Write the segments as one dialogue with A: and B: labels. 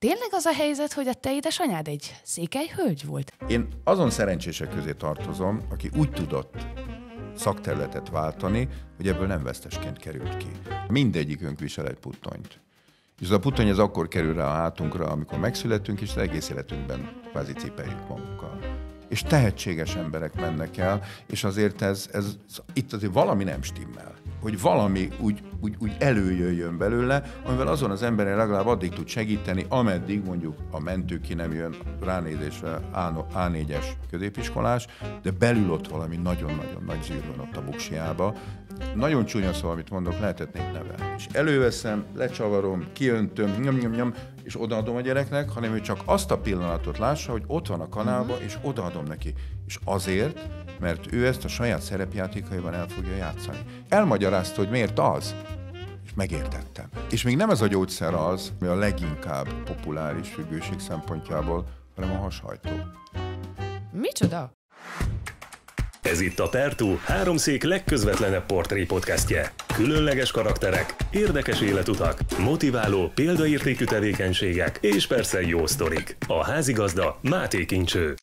A: Tényleg az a helyzet, hogy a te édesanyád egy székely hölgy volt?
B: Én azon szerencsések közé tartozom, aki úgy tudott szakterületet váltani, hogy ebből nem vesztesként került ki. Mindegyikünk visel egy puttonyt. És az a puttony az akkor kerül rá a hátunkra, amikor megszületünk, és az egész életünkben kvázi cipeljük magunkkal és tehetséges emberek mennek el, és azért ez, ez, itt azért valami nem stimmel. Hogy valami úgy, úgy, úgy előjöjjön belőle, amivel azon az emberen legalább addig tud segíteni, ameddig mondjuk a mentő ki nem jön ránézésre A4-es középiskolás, de belül ott valami nagyon-nagyon nagy zűr van ott a buksiába. Nagyon csúnya szó, amit mondok, lehetetnék neve És előveszem, lecsavarom, kiöntöm, nyom, nyom, nyom, és odaadom a gyereknek, hanem ő csak azt a pillanatot lássa, hogy ott van a kanálba, mhm. és odaadom neki. És azért, mert ő ezt a saját szerepjátékaiban el fogja játszani. Elmagyarázta, hogy miért az, és megértettem. És még nem ez a gyógyszer az, ami a leginkább populáris függőség szempontjából, hanem a hashajtó.
A: Micsoda? Ez itt a Pertú, háromszék legközvetlenebb portré podcastje. Különleges karakterek, érdekes életutak, motiváló, példaértékű tevékenységek és persze jó sztorik. A házigazda Máté Kincső.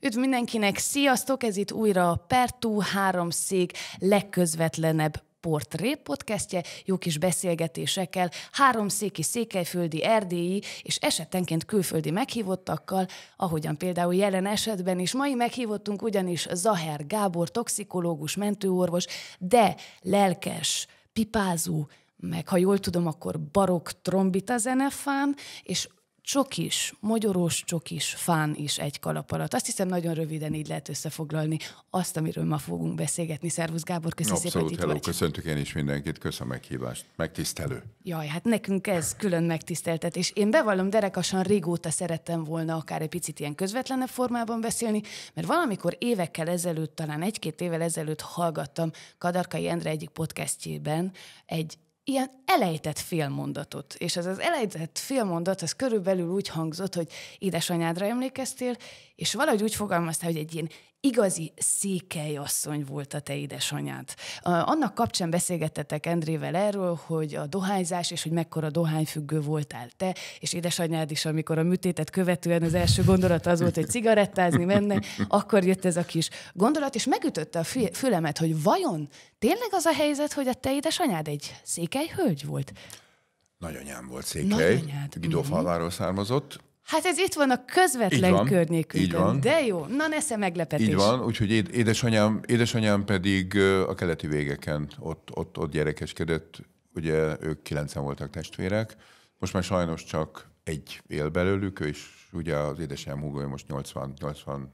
A: Üdv mindenkinek, sziasztok! Ez itt újra a Pertú háromszék legközvetlenebb Portré podcastje, jó kis beszélgetésekkel, három széki székelyföldi, erdélyi és esetenként külföldi meghívottakkal, ahogyan például jelen esetben is. Mai meghívottunk ugyanis Zaher Gábor, toxikológus, mentőorvos, de lelkes, pipázó, meg ha jól tudom, akkor barok trombita zenefán, és csokis, magyaros csokis, fán is egy kalap alatt. Azt hiszem, nagyon röviden így lehet összefoglalni azt, amiről ma fogunk beszélgetni. Szervusz Gábor, köszönöm szépen, hello, itt hello, vagy.
B: köszöntük én is mindenkit, köszönöm a meghívást. Megtisztelő.
A: Jaj, hát nekünk ez külön megtiszteltetés. Én bevallom, derekasan régóta szerettem volna akár egy picit ilyen közvetlenebb formában beszélni, mert valamikor évekkel ezelőtt, talán egy-két évvel ezelőtt hallgattam Kadarkai Endre egyik podcastjében egy ilyen elejtett félmondatot. És ez az elejtett félmondat, ez körülbelül úgy hangzott, hogy édesanyádra emlékeztél, és valahogy úgy fogalmaztál, hogy egy ilyen igazi székelyasszony volt a te édesanyád. Annak kapcsán beszélgettetek Endrével erről, hogy a dohányzás, és hogy mekkora dohányfüggő voltál te, és édesanyád is, amikor a műtétet követően az első gondolat az volt, hogy cigarettázni menne, akkor jött ez a kis gondolat, és megütötte a fülemet, hogy vajon tényleg az a helyzet, hogy a te édesanyád egy székely hölgy volt?
B: Nagyanyám volt székely, Nagyanyád. mm származott,
A: Hát ez itt van a közvetlen így van, környékünkön. Így van. De jó, na nesze meglepetés. Így van,
B: úgyhogy édesanyám, édesanyám pedig a keleti végeken ott, ott, ott gyerekeskedett. Ugye ők kilencen voltak testvérek. Most már sajnos csak egy él belőlük, és ugye az édesanyám Hugo most 80-89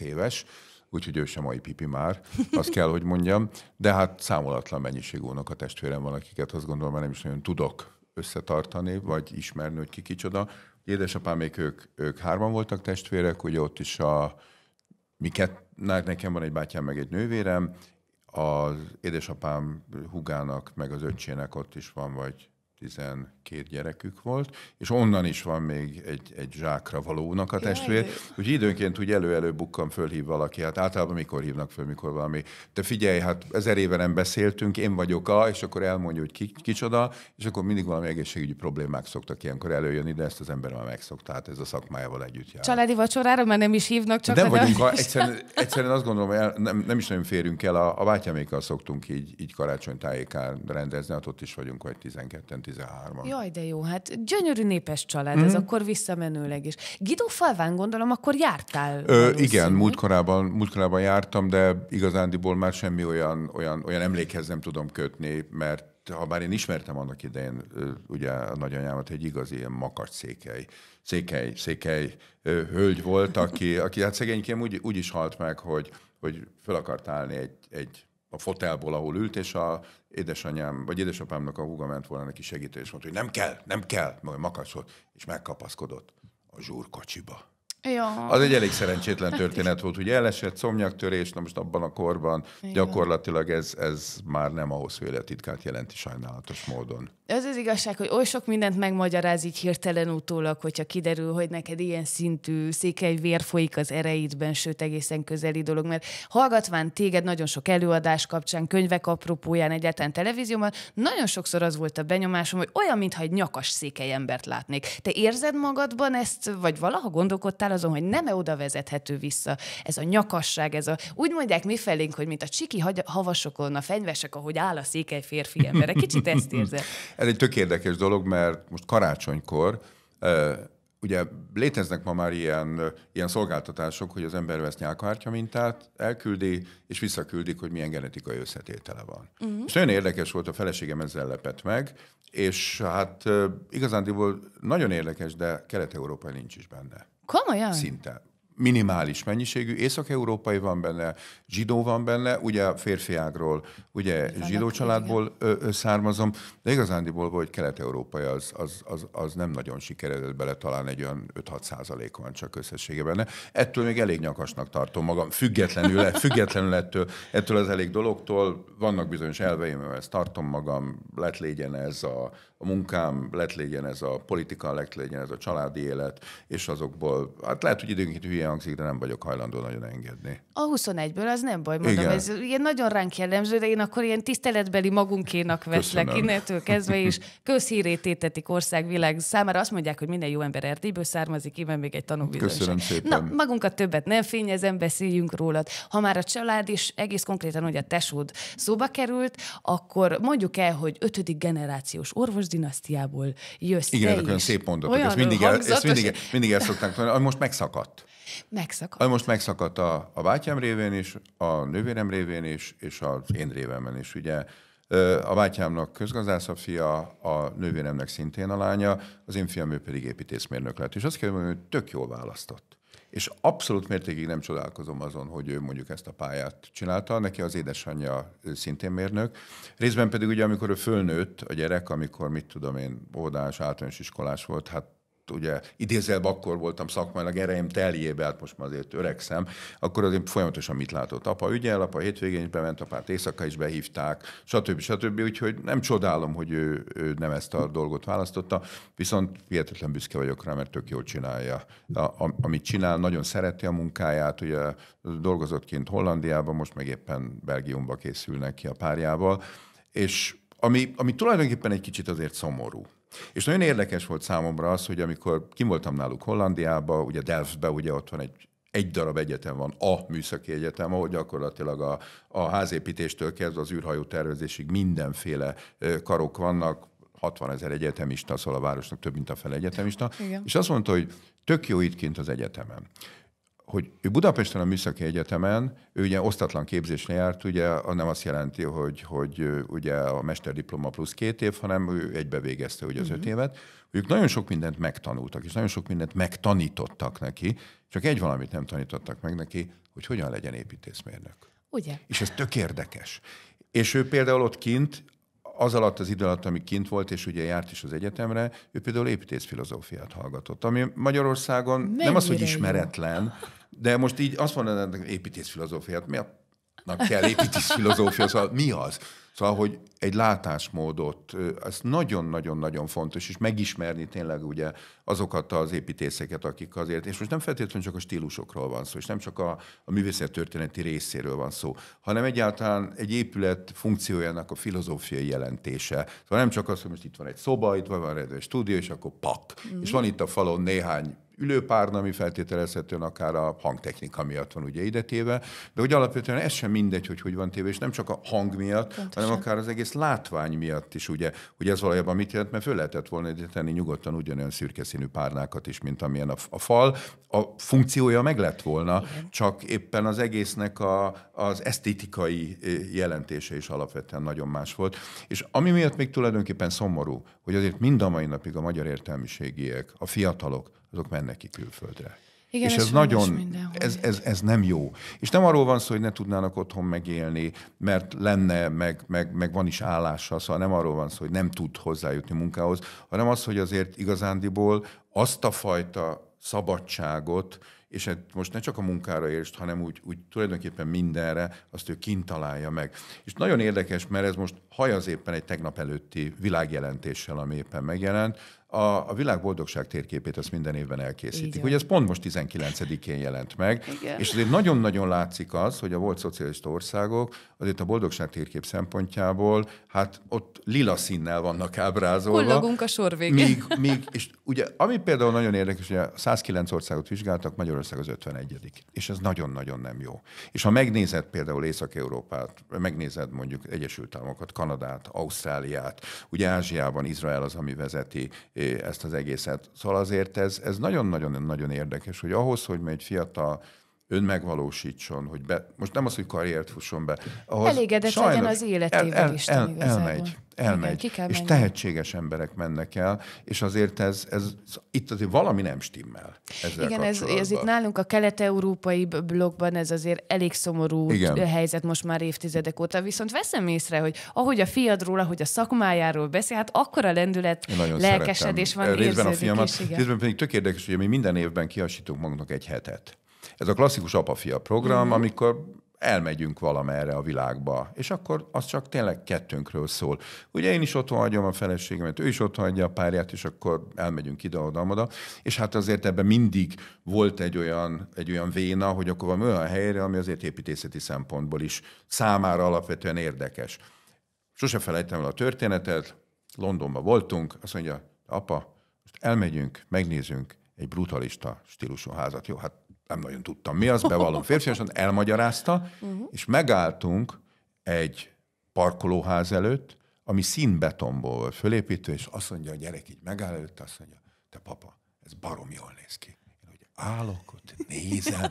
B: éves, úgyhogy ő sem mai pipi már, azt kell, hogy mondjam. De hát számolatlan mennyiség a testvérem van, akiket azt gondolom már nem is nagyon tudok összetartani, vagy ismerni, hogy ki kicsoda. Édesapámék ők, ők hárman voltak testvérek, ugye ott is a, miket, nekem van egy bátyám, meg egy nővérem, az édesapám hugának, meg az öcsének ott is van, vagy 12 gyerekük volt, és onnan is van még egy, egy zsákra való a testvér. Úgyhogy időnként úgy elő-elő bukkan fölhív valaki, hát általában mikor hívnak föl, mikor valami. Te figyelj, hát ezer éve nem beszéltünk, én vagyok a, és akkor elmondja, hogy ki, kicsoda, és akkor mindig valami egészségügyi problémák szoktak ilyenkor előjönni, de ezt az ember már megszokta, hát ez a szakmájával együtt jár.
A: Családi vacsorára már nem is hívnak, csak de nem vagyunk, a, egyszerűen,
B: egyszerűen, azt gondolom, hogy el, nem, nem, is nagyon férünk el, a, a bátyámékkal szoktunk így, így karácsony tájékán rendezni, hát ott is vagyunk, vagy 12 -en, 13-an.
A: Jaj, de jó, hát gyönyörű népes család, mm. ez mhm. akkor visszamenőleg is. Gidó falván gondolom, akkor jártál. Ö, igen,
B: múltkorában, múltkorában jártam, de igazándiból már semmi olyan, olyan, olyan emlékhez nem tudom kötni, mert ha bár én ismertem annak idején ugye a nagyanyámat, egy igazi ilyen makacs székely, székely, székely hölgy volt, aki, aki hát szegényként úgy, úgy is halt meg, hogy, hogy föl akart állni egy, egy a fotelból, ahol ült, és a édesanyám, vagy édesapámnak a húga ment volna neki segíteni, és mondta, hogy nem kell, nem kell, majd makacsot, és megkapaszkodott a zsúrkocsiba.
A: Ja. Az egy elég szerencsétlen történet
B: volt, hogy elesett szomnyaktörés, na most abban a korban Igen. gyakorlatilag ez, ez már nem a hosszú titkát jelenti sajnálatos módon.
A: Ez az igazság, hogy oly sok mindent megmagyaráz így hirtelen utólag, hogyha kiderül, hogy neked ilyen szintű székely vér folyik az ereidben, sőt egészen közeli dolog, mert hallgatván téged nagyon sok előadás kapcsán, könyvek apropóján, egyáltalán televízióban, nagyon sokszor az volt a benyomásom, hogy olyan, mintha egy nyakas székely embert látnék. Te érzed magadban ezt, vagy valaha gondolkodtál fennáll azon, hogy nem-e oda vezethető vissza ez a nyakasság, ez a, úgy mondják mi felénk, hogy mint a csiki havasokon a fenyvesek, ahogy áll a székely férfi embere. Kicsit ezt érzem.
B: ez egy tök érdekes dolog, mert most karácsonykor ugye léteznek ma már ilyen, ilyen szolgáltatások, hogy az ember vesz nyálkártya mintát, elküldi, és visszaküldik, hogy milyen genetikai összetétele van. Uh-huh. És nagyon érdekes volt, a feleségem ezzel lepett meg, és hát igazándiból nagyon érdekes, de kelet európai nincs is benne. Komolyan? Szinte minimális mennyiségű, észak-európai van benne, zsidó van benne, ugye férfiágról, ugye Vannak zsidó családból ö, ö, származom, de igazándiból, hogy kelet-európai az, az, az, az nem nagyon sikeredett bele, talán egy olyan 5-6 százalék van csak összessége benne. Ettől még elég nyakasnak tartom magam, függetlenül, függetlenül ettől, ettől az elég dologtól, vannak bizonyos elveim, ezt tartom magam, lett légyen ez a a munkám, lett legyen ez a politika, lett legyen ez a családi élet, és azokból, hát lehet, hogy időnként hülye hangzik, de nem vagyok hajlandó nagyon engedni.
A: A 21-ből az nem baj, mondom, Igen. ez ilyen nagyon ránk jellemző, de én akkor ilyen tiszteletbeli magunkénak veszlek innentől kezdve, és közhírét tétetik országvilág számára. Azt mondják, hogy minden jó ember Erdélyből származik, íme még egy tanúbizonyság. Köszönöm szépen. Na, magunkat többet nem fényezem, beszéljünk rólad. Ha már a család is egész konkrétan, hogy a tesód szóba került, akkor mondjuk el, hogy ötödik generációs orvos dinasztiából jössz. Igen, ezek olyan szép mondatok. Olyan ezt mindig, el, ezt mindig,
B: mindig el szokták mondani, most megszakadt.
A: Megszakadt.
B: most megszakadt a, a bátyám révén is, a nővérem révén is, és az én révemen is. Ugye a bátyámnak közgazdász a fia, a nővéremnek szintén a lánya, az én fiam ő pedig építészmérnök lett. És azt kell mondani, hogy tök jól választott és abszolút mértékig nem csodálkozom azon, hogy ő mondjuk ezt a pályát csinálta. Neki az édesanyja szintén mérnök. Részben pedig ugye, amikor ő fölnőtt, a gyerek, amikor mit tudom én, óvodás, általános iskolás volt, hát ugye idézelve akkor voltam szakmailag erejem teljébe, hát most már azért öregszem, akkor azért folyamatosan mit látott. Apa ügyel, apa hétvégén is bement, apát éjszaka is behívták, stb. stb. Úgyhogy nem csodálom, hogy ő, ő nem ezt a dolgot választotta, viszont hihetetlen büszke vagyok rá, mert tök jól csinálja. A, a, amit csinál, nagyon szereti a munkáját, ugye dolgozott kint Hollandiában, most meg éppen Belgiumba készülnek ki a párjával, és ami, ami tulajdonképpen egy kicsit azért szomorú és nagyon érdekes volt számomra az, hogy amikor kim voltam náluk Hollandiába, ugye Delftbe, ugye ott van egy egy darab egyetem van, a műszaki egyetem, ahol gyakorlatilag a, a házépítéstől kezdve az űrhajó tervezésig mindenféle karok vannak, 60 ezer egyetemista, szóval a városnak több, mint a fel egyetemista, Igen. és azt mondta, hogy tök jó itt kint az egyetemen hogy ő Budapesten a Műszaki Egyetemen, ő ugye osztatlan képzésre járt, ugye nem azt jelenti, hogy, hogy ugye a mesterdiploma plusz két év, hanem ő egybe végezte ugye az öt mhm. évet. Ők nagyon sok mindent megtanultak, és nagyon sok mindent megtanítottak neki, csak egy valamit nem tanítottak meg neki, hogy hogyan legyen építészmérnök. Ugye? És ez tök érdekes. És ő például ott kint, az alatt az idő alatt, ami kint volt, és ugye járt is az egyetemre, ő például építészfilozófiát hallgatott, ami Magyarországon Mennyire nem az, hogy ismeretlen, jó de most így azt mondanád, építész filozófiát, mi a kell építész filozófia, szóval mi az? Szóval, hogy egy látásmódot, ez nagyon-nagyon-nagyon fontos, és megismerni tényleg ugye azokat az építészeket, akik azért, és most nem feltétlenül csak a stílusokról van szó, és nem csak a, a művészettörténeti részéről van szó, hanem egyáltalán egy épület funkciójának a filozófiai jelentése. Szóval nem csak az, hogy most itt van egy szoba, itt van egy stúdió, és akkor pak. Mm. És van itt a falon néhány ülőpárna, ami feltételezhetően akár a hangtechnika miatt van ugye ide téve, de hogy alapvetően ez sem mindegy, hogy hogy van téve, és nem csak a hang miatt, Pontosan. hanem akár az egész egész látvány miatt is, ugye, hogy ez valójában mit jelent, mert föl lehetett volna tenni nyugodtan ugyanolyan szürke színű párnákat is, mint amilyen a, a fal. A funkciója meg lett volna, Igen. csak éppen az egésznek a, az esztétikai jelentése is alapvetően nagyon más volt. És ami miatt még tulajdonképpen szomorú, hogy azért mind a mai napig a magyar értelmiségiek, a fiatalok, azok mennek ki külföldre. Igen, és ez, nagyon, ez, ez, ez nem jó. És nem arról van szó, hogy ne tudnának otthon megélni, mert lenne, meg, meg, meg van is állása, szóval nem arról van szó, hogy nem tud hozzájutni munkához, hanem az, hogy azért igazándiból azt a fajta szabadságot, és hát most ne csak a munkára érst, hanem úgy, úgy tulajdonképpen mindenre, azt ő kint találja meg. És nagyon érdekes, mert ez most haj az éppen egy tegnap előtti világjelentéssel, ami éppen megjelent, a, a világ boldogság térképét azt minden évben elkészítik. Igen. Ugye ez pont most 19-én jelent meg, Igen. és azért nagyon-nagyon látszik az, hogy a volt szocialista országok azért a boldogság térkép szempontjából, hát ott lila színnel vannak ábrázolva. Boldogunk
A: a sor végén. Míg,
B: míg, és ugye, ami például nagyon érdekes, hogy 109 országot vizsgáltak, Magyarország az 51 és ez nagyon-nagyon nem jó. És ha megnézed például Észak-Európát, megnézed mondjuk Egyesült Államokat, Kanadát, Ausztráliát, ugye Ázsiában Izrael az, ami vezeti eh, ezt az egészet. Szóval azért ez, ez nagyon-nagyon-nagyon érdekes, hogy ahhoz, hogy egy fiatal ön megvalósítson, hogy be, most nem az, hogy karriert fusson be. Ahhoz Elégedett sajnos, legyen az életével el, el, is. el, Elmegy, elmegy, Igen, és menni. tehetséges emberek mennek el, és azért ez, ez, ez itt azért valami nem stimmel.
A: Ezzel Igen, ez, ez itt nálunk a kelet-európai blogban ez azért elég szomorú Igen. helyzet most már évtizedek óta, viszont veszem észre, hogy ahogy a fiadról, ahogy a szakmájáról beszél, hát akkora lendület, lelkesedés szeretem. van. Részben a fiamat, is, részben
B: pedig tök érdekes, hogy mi minden évben kiasítunk magunknak egy hetet. Ez a klasszikus apa-fia program, mm. amikor elmegyünk valamerre a világba, és akkor az csak tényleg kettőnkről szól. Ugye én is otthon hagyom a feleségemet, ő is otthon hagyja a párját, és akkor elmegyünk ide-oda-oda, és hát azért ebben mindig volt egy olyan, egy olyan véna, hogy akkor van olyan helyre, ami azért építészeti szempontból is számára alapvetően érdekes. Sose felejtem el a történetet, Londonban voltunk, azt mondja, apa, most elmegyünk, megnézünk egy brutalista stílusú házat. Jó, hát nem nagyon tudtam mi az, bevallom férfiasan, elmagyarázta, uh-huh. és megálltunk egy parkolóház előtt, ami színbetonból volt fölépítő, és azt mondja a gyerek így megáll előtt, azt mondja, te papa, ez barom jól néz ki. Én úgy állok ott, nézem,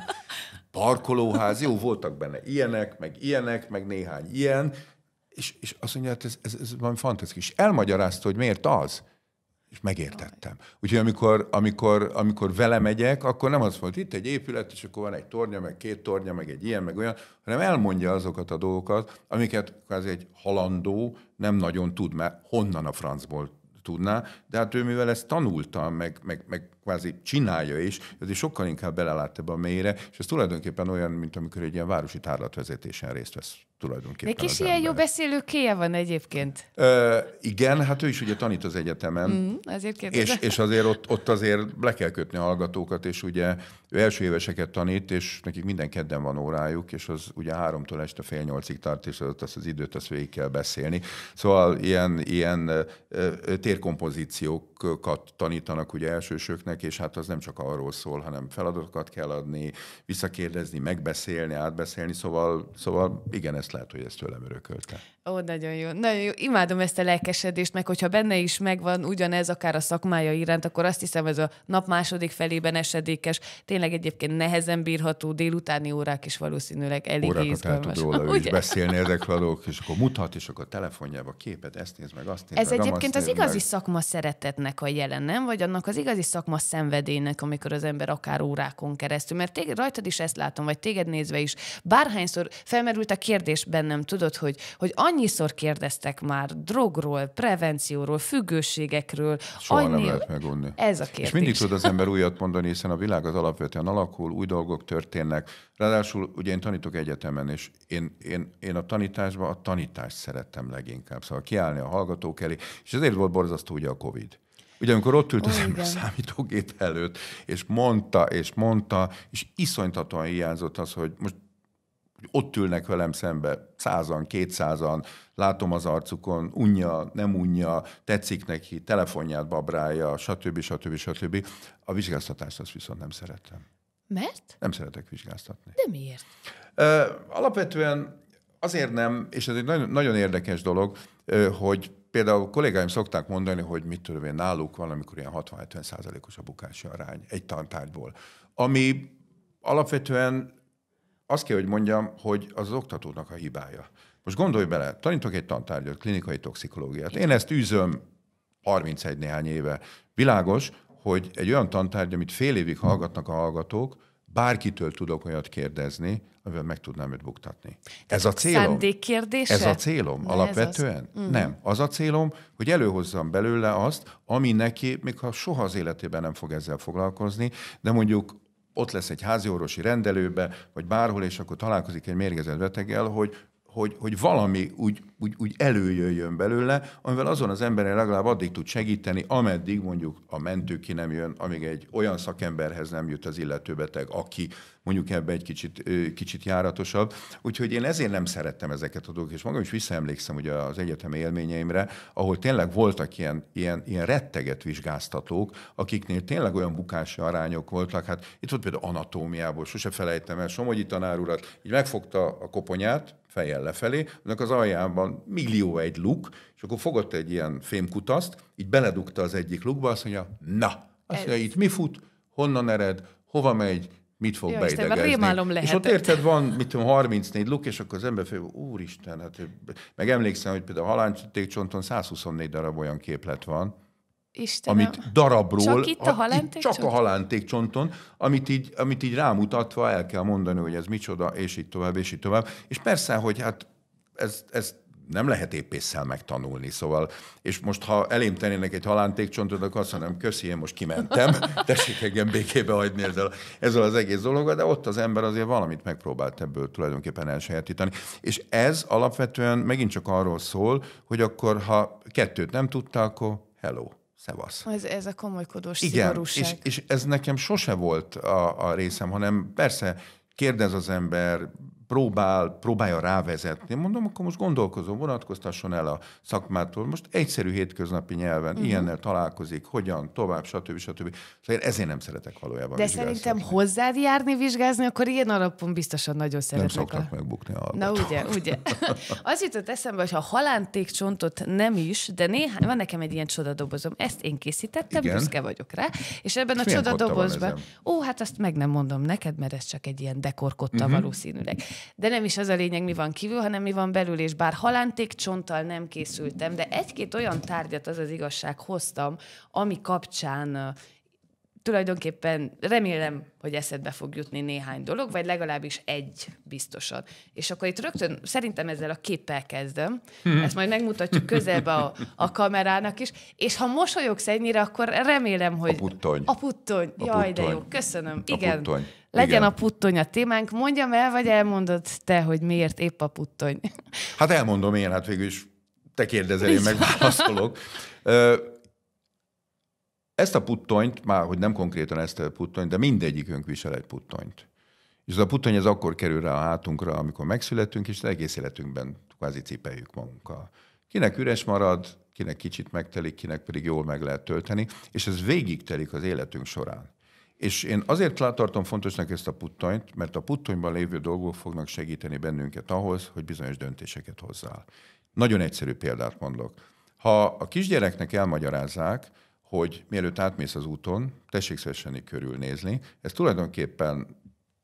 B: parkolóház, jó, voltak benne ilyenek, meg ilyenek, meg néhány ilyen, és, és azt mondja, hát ez, ez, ez valami fantasztikus. Elmagyarázta, hogy miért az és megértettem. Úgyhogy amikor, amikor, amikor vele megyek, akkor nem az volt, itt egy épület, és akkor van egy tornya, meg két tornya, meg egy ilyen, meg olyan, hanem elmondja azokat a dolgokat, amiket az egy halandó nem nagyon tud, mert honnan a francból tudná, de hát ő mivel ezt tanulta, meg, meg, meg kvázi csinálja is, ezért sokkal inkább belelát ebbe a mélyre, és ez tulajdonképpen olyan, mint amikor egy ilyen városi tárlatvezetésen részt vesz tulajdonképpen. Neki is ilyen jó
A: kéje van egyébként.
B: Ö, igen, hát ő is ugye tanít az egyetemen. Mm,
A: azért és, és
B: azért ott, ott azért le kell kötni a hallgatókat, és ugye ő első éveseket tanít, és nekik minden kedden van órájuk, és az ugye háromtól este fél nyolcig tart, és az, az, az időt azt végig kell beszélni. Szóval ilyen, ilyen ö, ö, térkompozíciók feladatokat tanítanak ugye elsősöknek, és hát az nem csak arról szól, hanem feladatokat kell adni, visszakérdezni, megbeszélni, átbeszélni, szóval, szóval igen, ezt lehet, hogy ezt tőlem örökölte.
A: Ó, nagyon jó. Nagyon jó. Imádom ezt a lelkesedést, meg hogyha benne is megvan ugyanez, akár a szakmája iránt, akkor azt hiszem ez a nap második felében esedékes, tényleg egyébként nehezen bírható délutáni órák is valószínűleg elég Órakat izgalmas. el tud róla is beszélni
B: ezekről a dolgok, és akkor mutat, és akkor a telefonjába képet, ezt néz meg, azt néz Ez meg, egyébként az igazi meg.
A: szakma szeretetnek ennek a jelen nem vagy annak az igazi szakma szenvedélynek, amikor az ember akár órákon keresztül, mert téged, rajtad is ezt látom, vagy téged nézve is, bárhányszor felmerült a kérdés bennem, tudod, hogy, hogy annyiszor kérdeztek már drogról, prevencióról, függőségekről. Soha annyi... nem lehet
B: megunni. Ez a kérdés. És mindig tud az ember újat mondani, hiszen a világ az alapvetően alakul, új dolgok történnek. Ráadásul ugye én tanítok egyetemen, és én, én, én a tanításban a tanítást szerettem leginkább. Szóval kiállni a hallgatók elé, és ezért volt borzasztó ugye a Covid. Ugye, amikor ott ült oh, az ember számítógép előtt, és mondta, és mondta, és iszonytatóan hiányzott az, hogy most ott ülnek velem szembe százan, kétszázan, látom az arcukon, unja, nem unja, tetszik neki, telefonját babrálja, stb. stb. stb. A vizsgáztatást azt viszont nem szeretem. Mert? Nem szeretek vizsgáztatni. De miért? alapvetően azért nem, és ez egy nagyon, nagyon érdekes dolog, hogy például kollégáim szokták mondani, hogy mit tudom én, náluk van, amikor ilyen 60-70 százalékos a bukási arány egy tantárgyból. Ami alapvetően azt kell, hogy mondjam, hogy az, az oktatónak a hibája. Most gondolj bele, tanítok egy tantárgyat, klinikai toxikológiát. Én ezt űzöm 31 néhány éve. Világos, hogy egy olyan tantárgy, amit fél évig hallgatnak a hallgatók, bárkitől tudok olyat kérdezni, amivel meg tudnám őt buktatni. Tehát ez a célom.
A: kérdése? Ez a célom Na alapvetően? Ez az. Mm. Nem.
B: Az a célom, hogy előhozzam belőle azt, ami neki, még ha soha az életében nem fog ezzel foglalkozni, de mondjuk ott lesz egy házi orvosi rendelőbe, vagy bárhol, és akkor találkozik egy mérgezett beteggel, hogy hogy, hogy valami úgy, úgy, úgy előjöjjön belőle, amivel azon az emberen legalább addig tud segíteni, ameddig mondjuk a mentő ki nem jön, amíg egy olyan szakemberhez nem jut az illető beteg, aki mondjuk ebbe egy kicsit, kicsit járatosabb. Úgyhogy én ezért nem szerettem ezeket a dolgokat, és magam is visszaemlékszem ugye az egyetemi élményeimre, ahol tényleg voltak ilyen, ilyen, ilyen retteget vizsgáztatók, akiknél tényleg olyan bukási arányok voltak. Hát itt volt például anatómiából, sose felejtem el, Somogyi tanár urat, így megfogta a koponyát, fejjel lefelé, annak az aljában millió egy luk, és akkor fogott egy ilyen fémkutaszt, így beledugta az egyik lukba, azt mondja, na, azt mondja, itt mi fut, honnan ered, hova megy, mit fog Jó, beidegezni. És ott érted, van, mit tudom, 34 luk, és akkor az ember fél, úristen, hát meg emlékszem, hogy például a halántékcsonton 124 darab olyan képlet van,
A: Istenem. amit darabról, csak, itt a halántékcsonton?
B: csak a csonton, amit így, amit így rámutatva el kell mondani, hogy ez micsoda, és így tovább, és így tovább. És persze, hogy hát ez, ez nem lehet épésszel megtanulni, szóval, és most ha elém tennének egy halántékcsontot, akkor azt mondom, köszi, én most kimentem, tessék engem békébe hagyni ezzel, ezzel az egész dologgal, de ott az ember azért valamit megpróbált ebből tulajdonképpen elsajátítani. És ez alapvetően megint csak arról szól, hogy akkor, ha kettőt nem tudta, akkor hello szevasz.
A: Ez, ez a komolykodós Igen, És,
B: és ez nekem sose volt a, a részem, hanem persze kérdez az ember, próbál, próbálja rávezetni. Mondom, akkor most gondolkozom, vonatkoztasson el a szakmától. Most egyszerű hétköznapi nyelven uh-huh. ilyennel találkozik, hogyan, tovább, stb. stb. Szóval én ezért nem szeretek valójában De szerintem
A: hozzád járni, vizsgázni, akkor ilyen alapon biztosan nagyon szeretnek. Nem szoktak a... megbukni a Na ugye, ugye. Az jutott eszembe, hogy ha halánték csontot nem is, de néhány, van nekem egy ilyen csodadobozom, ezt én készítettem, Igen. büszke vagyok rá, és ebben és a csodadobozban, ó, hát azt meg nem mondom neked, mert ez csak egy ilyen dekorkotta uh-huh. Mhm. valószínűleg de nem is az a lényeg, mi van kívül, hanem mi van belül, és bár halánték csonttal nem készültem, de egy-két olyan tárgyat az az igazság hoztam, ami kapcsán tulajdonképpen remélem, hogy eszedbe fog jutni néhány dolog, vagy legalábbis egy biztosan. És akkor itt rögtön szerintem ezzel a képpel kezdem, mhm. ezt majd megmutatjuk közelbe a, a kamerának is, és ha mosolyogsz ennyire, akkor remélem, hogy... A puttony. A puttony. A Jaj, puttony. de jó, köszönöm. A Igen. Puttony. Legyen Igen. a puttony a témánk. Mondjam el, vagy elmondod te, hogy miért épp a puttony?
B: Hát elmondom én, hát végül is te kérdezel, én megválaszolok. Ezt a puttonyt, már hogy nem konkrétan ezt a puttonyt, de mindegyikünk visel egy puttonyt. És az a puttony az akkor kerül rá a hátunkra, amikor megszületünk, és az egész életünkben kvázi cipeljük magunkkal. Kinek üres marad, kinek kicsit megtelik, kinek pedig jól meg lehet tölteni, és ez végig telik az életünk során. És én azért tartom fontosnak ezt a puttonyt, mert a puttonyban lévő dolgok fognak segíteni bennünket ahhoz, hogy bizonyos döntéseket hozzál. Nagyon egyszerű példát mondok. Ha a kisgyereknek elmagyarázzák, hogy mielőtt átmész az úton, tessék szívesen körülnézni. Ez tulajdonképpen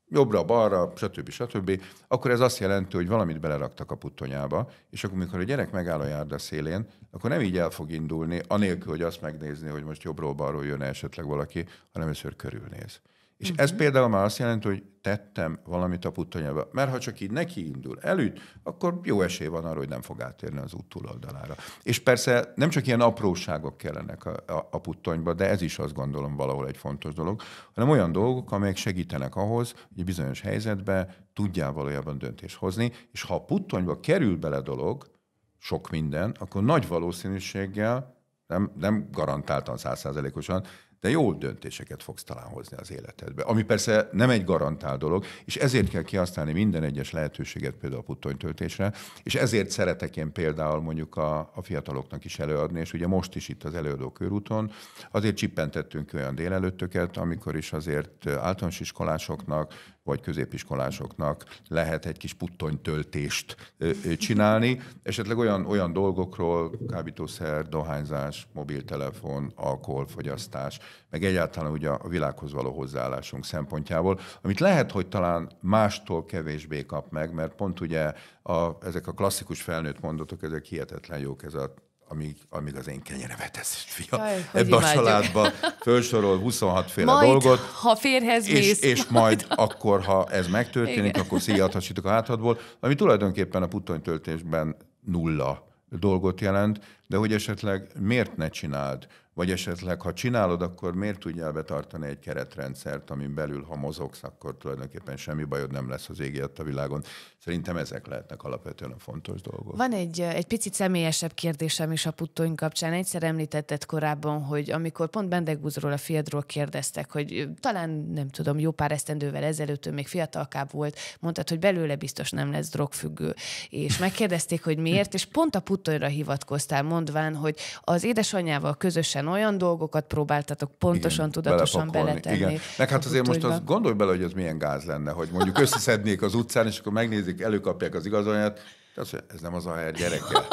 B: jobbra, balra, stb. stb., akkor ez azt jelenti, hogy valamit beleraktak a puttonyába, és akkor, amikor a gyerek megáll a járda szélén, akkor nem így el fog indulni, anélkül, hogy azt megnézni, hogy most jobbról-balról jön esetleg valaki, hanem először körülnéz. És uh-huh. ez mhm. például már azt jelenti, hogy tettem valamit a puttonyába. Mert ha csak így neki indul előtt, akkor jó esély van arra, hogy nem fog átérni az út túloldalára. És persze nem csak ilyen apróságok kellenek a, a, a puttonyba, de ez is azt gondolom valahol egy fontos dolog, hanem olyan dolgok, amelyek segítenek ahhoz, hogy bizonyos helyzetben tudjál valójában döntést hozni, és ha a puttonyba kerül bele dolog, sok minden, akkor nagy valószínűséggel, nem, nem garantáltan százszázalékosan, de jó döntéseket fogsz talán hozni az életedbe. Ami persze nem egy garantált dolog, és ezért kell kihasználni minden egyes lehetőséget például a puttonytöltésre, és ezért szeretek én például mondjuk a, a fiataloknak is előadni, és ugye most is itt az előadó körúton, azért csippentettünk olyan délelőttöket, amikor is azért általános iskolásoknak, vagy középiskolásoknak lehet egy kis puttonytöltést csinálni, esetleg olyan, olyan dolgokról, kábítószer, dohányzás, mobiltelefon, alkoholfogyasztás, meg egyáltalán ugye a világhoz való hozzáállásunk szempontjából, amit lehet, hogy talán mástól kevésbé kap meg, mert pont ugye a, ezek a klasszikus felnőtt mondatok, ezek hihetetlen jók, ez a amíg, amíg az én kenyeremet
A: tesz, fia Ebben a családban
B: felsorol 26 féle majd, dolgot.
A: ha férhez és, mész, és majd,
B: majd akkor, ha ez megtörténik, Igen. akkor szíjathassítok a hátadból, ami tulajdonképpen a puttonytöltésben nulla dolgot jelent, de hogy esetleg miért ne csináld vagy esetleg, ha csinálod, akkor miért tudjál betartani egy keretrendszert, amin belül, ha mozogsz, akkor tulajdonképpen semmi bajod nem lesz az égi a világon. Szerintem ezek lehetnek alapvetően a fontos dolgok. Van
A: egy, egy picit személyesebb kérdésem is a puttony kapcsán. Egyszer említetted korábban, hogy amikor pont Bendegúzról, a fiadról kérdeztek, hogy talán nem tudom, jó pár esztendővel ezelőtt ő még fiatalkább volt, mondtad, hogy belőle biztos nem lesz drogfüggő. És megkérdezték, hogy miért, és pont a puttonyra hivatkoztál, mondván, hogy az édesanyjával közösen hiszen olyan dolgokat próbáltatok pontosan, igen, tudatosan beletenni. Igen. Meg hát azért most az,
B: gondolj bele, hogy az milyen gáz lenne, hogy mondjuk összeszednék az utcán, és akkor megnézik, előkapják az igazolványát, és azt mondja, ez nem az a hely, gyereke.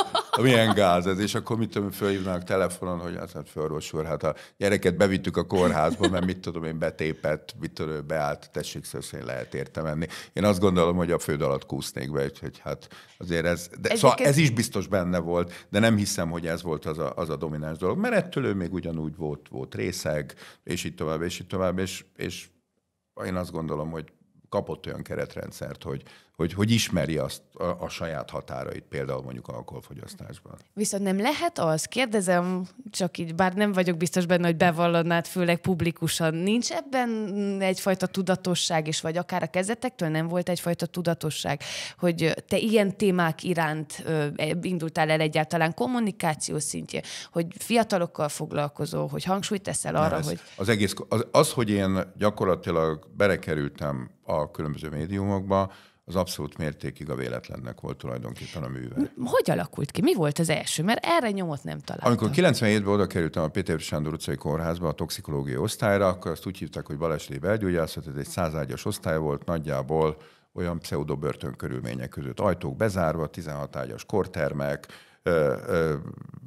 B: Milyen gáz ez? És akkor mit tudom, fölhívnak telefonon, hogy hát, hát fölrosúr, hát a gyereket bevittük a kórházba, mert mit tudom én, betépett, mit tudom, beállt, tessék szöszén szóval lehet érte menni. Én azt gondolom, hogy a föld alatt kúsznék be, hogy hát azért ez, de, ez, szóval ez is biztos benne volt, de nem hiszem, hogy ez volt az a, az a domináns dolog, mert ettől ő még ugyanúgy volt, volt részeg, és így tovább, és így tovább, és, és én azt gondolom, hogy kapott olyan keretrendszert, hogy, hogy, hogy ismeri azt a, a saját határait, például mondjuk alkoholfogyasztásban.
A: Viszont nem lehet az, kérdezem, csak így, bár nem vagyok biztos benne, hogy bevallanád, főleg publikusan, nincs ebben egyfajta tudatosság is, vagy akár a kezetektől nem volt egyfajta tudatosság, hogy te ilyen témák iránt ö, e, indultál el egyáltalán kommunikáció szintje, hogy fiatalokkal foglalkozó, hogy hangsúlyt teszel arra, ez, hogy...
B: Az, egész, az, az, hogy én gyakorlatilag berekerültem a különböző médiumokba, az abszolút mértékig a véletlennek volt tulajdonképpen a műve.
A: Hogy alakult ki? Mi volt az első? Mert erre nyomot nem találtam.
B: Amikor 97-ben oda kerültem a Péter Sándor utcai kórházba a toxikológiai osztályra, akkor azt úgy hívták, hogy Balesli belgyógyászat, ez egy százágyas osztály volt, nagyjából olyan pseudo körülmények között. Ajtók bezárva, 16 ágyas kortermek, ö, ö,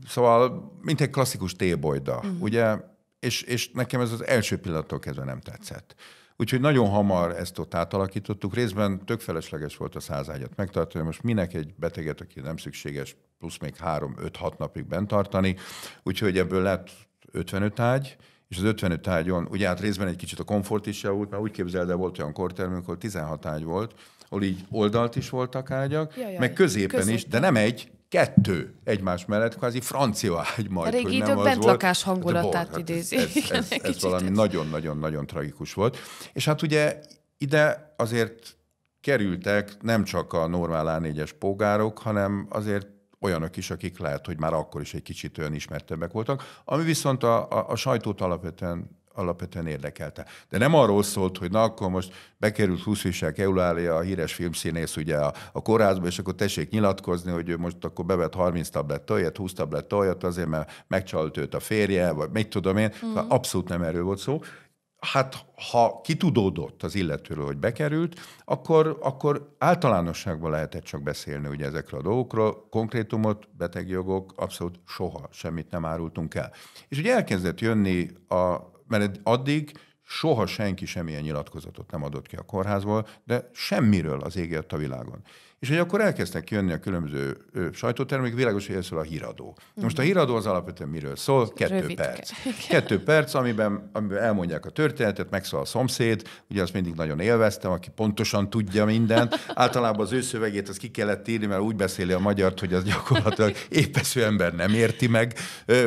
B: szóval mint egy klasszikus tébolyda, uh-huh. Mhm. ugye? És, és nekem ez az első pillanattól kezdve nem tetszett. Uh-huh Úgyhogy nagyon hamar ezt ott átalakítottuk. Részben tök felesleges volt a százágyat megtartani. Most minek egy beteget, aki nem szükséges, plusz még három, öt, hat napig bent tartani. Úgyhogy ebből lett 55 ágy, és az 55 ágyon, ugye hát részben egy kicsit a komfort is javult, mert úgy képzeld el, volt olyan kortermünk, ahol 16 ágy volt, ahol így oldalt is voltak ágyak, Jajaj, meg középen, középen is, de nem egy, kettő egymás mellett, kvázi francia ágy majd, a régi hogy nem bent lakás hangulatát idézi. Hát ez, ez, ez, ez valami nagyon-nagyon-nagyon tragikus volt. És hát ugye ide azért kerültek nem csak a normál A4-es pogárok, hanem azért olyanok is, akik lehet, hogy már akkor is egy kicsit olyan ismertebbek voltak, ami viszont a, a, a sajtót alapvetően alapvetően érdekelte. De nem arról szólt, hogy na akkor most bekerült Huszvisek Eulália, a híres filmszínész ugye a, a kórházba, és akkor tessék nyilatkozni, hogy ő most akkor bevet 30 tablett toljat, 20 tablett toljat azért, mert megcsalt őt a férje, vagy mit tudom én. Mm. Szóval abszolút nem erről volt szó. Hát ha kitudódott az illetőről, hogy bekerült, akkor, akkor általánosságban lehetett csak beszélni ugye ezekről a dolgokról. Konkrétumot, betegjogok, abszolút soha semmit nem árultunk el. És ugye elkezdett jönni a mert addig soha senki semmilyen nyilatkozatot nem adott ki a kórházból, de semmiről az ég a világon. És hogy akkor elkezdtek jönni a különböző sajtótermék, világos, hogy a híradó. Most a mhm. híradó az alapvetően miről szól? Kettő Rövidke. perc. Kettő perc, amiben, amiben elmondják a történetet, megszól a szomszéd, ugye azt mindig nagyon élveztem, aki pontosan tudja mindent. Általában az ő szövegét az ki kellett írni, mert úgy beszéli a magyart, hogy az gyakorlatilag épesző ember nem érti meg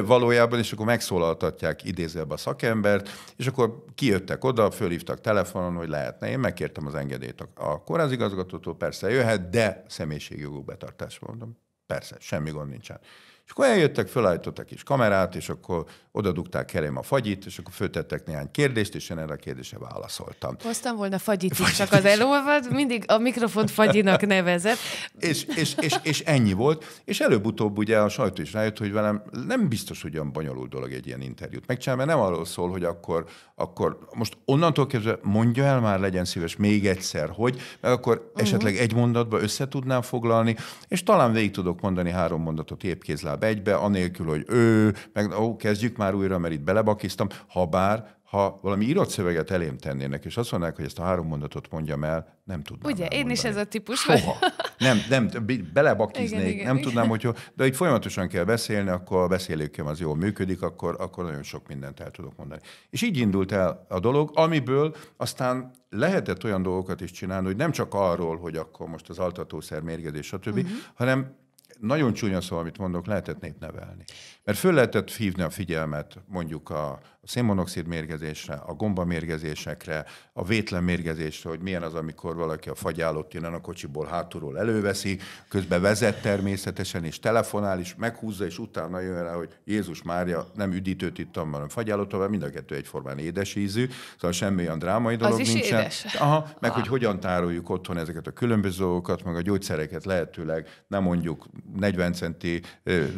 B: valójában, és akkor megszólaltatják idézőbe a szakembert, és akkor kijöttek oda, fölhívtak telefonon, hogy lehetne. Én megkértem az engedélyt a kórházigazgatótól, persze jöhet, de de személyiségjogú betartás mondom. Persze, semmi gond nincsen. És akkor eljöttek, felállítottak is kamerát, és akkor oda dugták elém a fagyit, és akkor föltettek néhány kérdést, és én erre a kérdésre válaszoltam.
A: Hoztam volna fagyit, fagyit is, csak az elolvad, mindig a mikrofon fagyinak nevezett.
B: és, és, és, és, ennyi volt, és előbb-utóbb ugye a sajtó is rájött, hogy velem nem biztos, hogy olyan bonyolult dolog egy ilyen interjút megcsinálni, mert nem arról szól, hogy akkor, akkor most onnantól kezdve mondja el már, legyen szíves még egyszer, hogy, mert akkor uh-huh. esetleg egy mondatba össze tudnám foglalni, és talán végig tudok mondani három mondatot épkézláb egybe, anélkül, hogy ő, meg ó, kezdjük már már újra, mert itt belebakiztam, ha bár ha valami írott szöveget elém tennének, és azt mondanák, hogy ezt a három mondatot mondjam el, nem tudnám Ugye, elmondani. én is
A: ez a típus Soha.
B: Nem, nem, belebakiznék, igen, nem igen. tudnám, hogy de itt folyamatosan kell beszélni, akkor a beszélőkem az jól működik, akkor, akkor nagyon sok mindent el tudok mondani. És így indult el a dolog, amiből aztán lehetett olyan dolgokat is csinálni, hogy nem csak arról, hogy akkor most az altatószer mérgezés, stb., uh-huh. hanem nagyon csúnya szó, amit mondok, lehetett népnevelni. Mert föl lehetett hívni a figyelmet mondjuk a, szénmonoxid mérgezésre, a mérgezésekre, a vétlen mérgezésre, hogy milyen az, amikor valaki a fagyállott innen a kocsiból hátulról előveszi, közben vezet természetesen, és telefonál, és meghúzza, és utána jön rá, hogy Jézus Mária, nem üdítőt ittam, hanem fagyállott, mert mind a kettő egyformán édes ízű, szóval semmi olyan drámai dolog az nincsen. édes. Aha, meg ah. hogy hogyan tároljuk otthon ezeket a különböző dolgokat, meg a gyógyszereket lehetőleg nem mondjuk 40 centi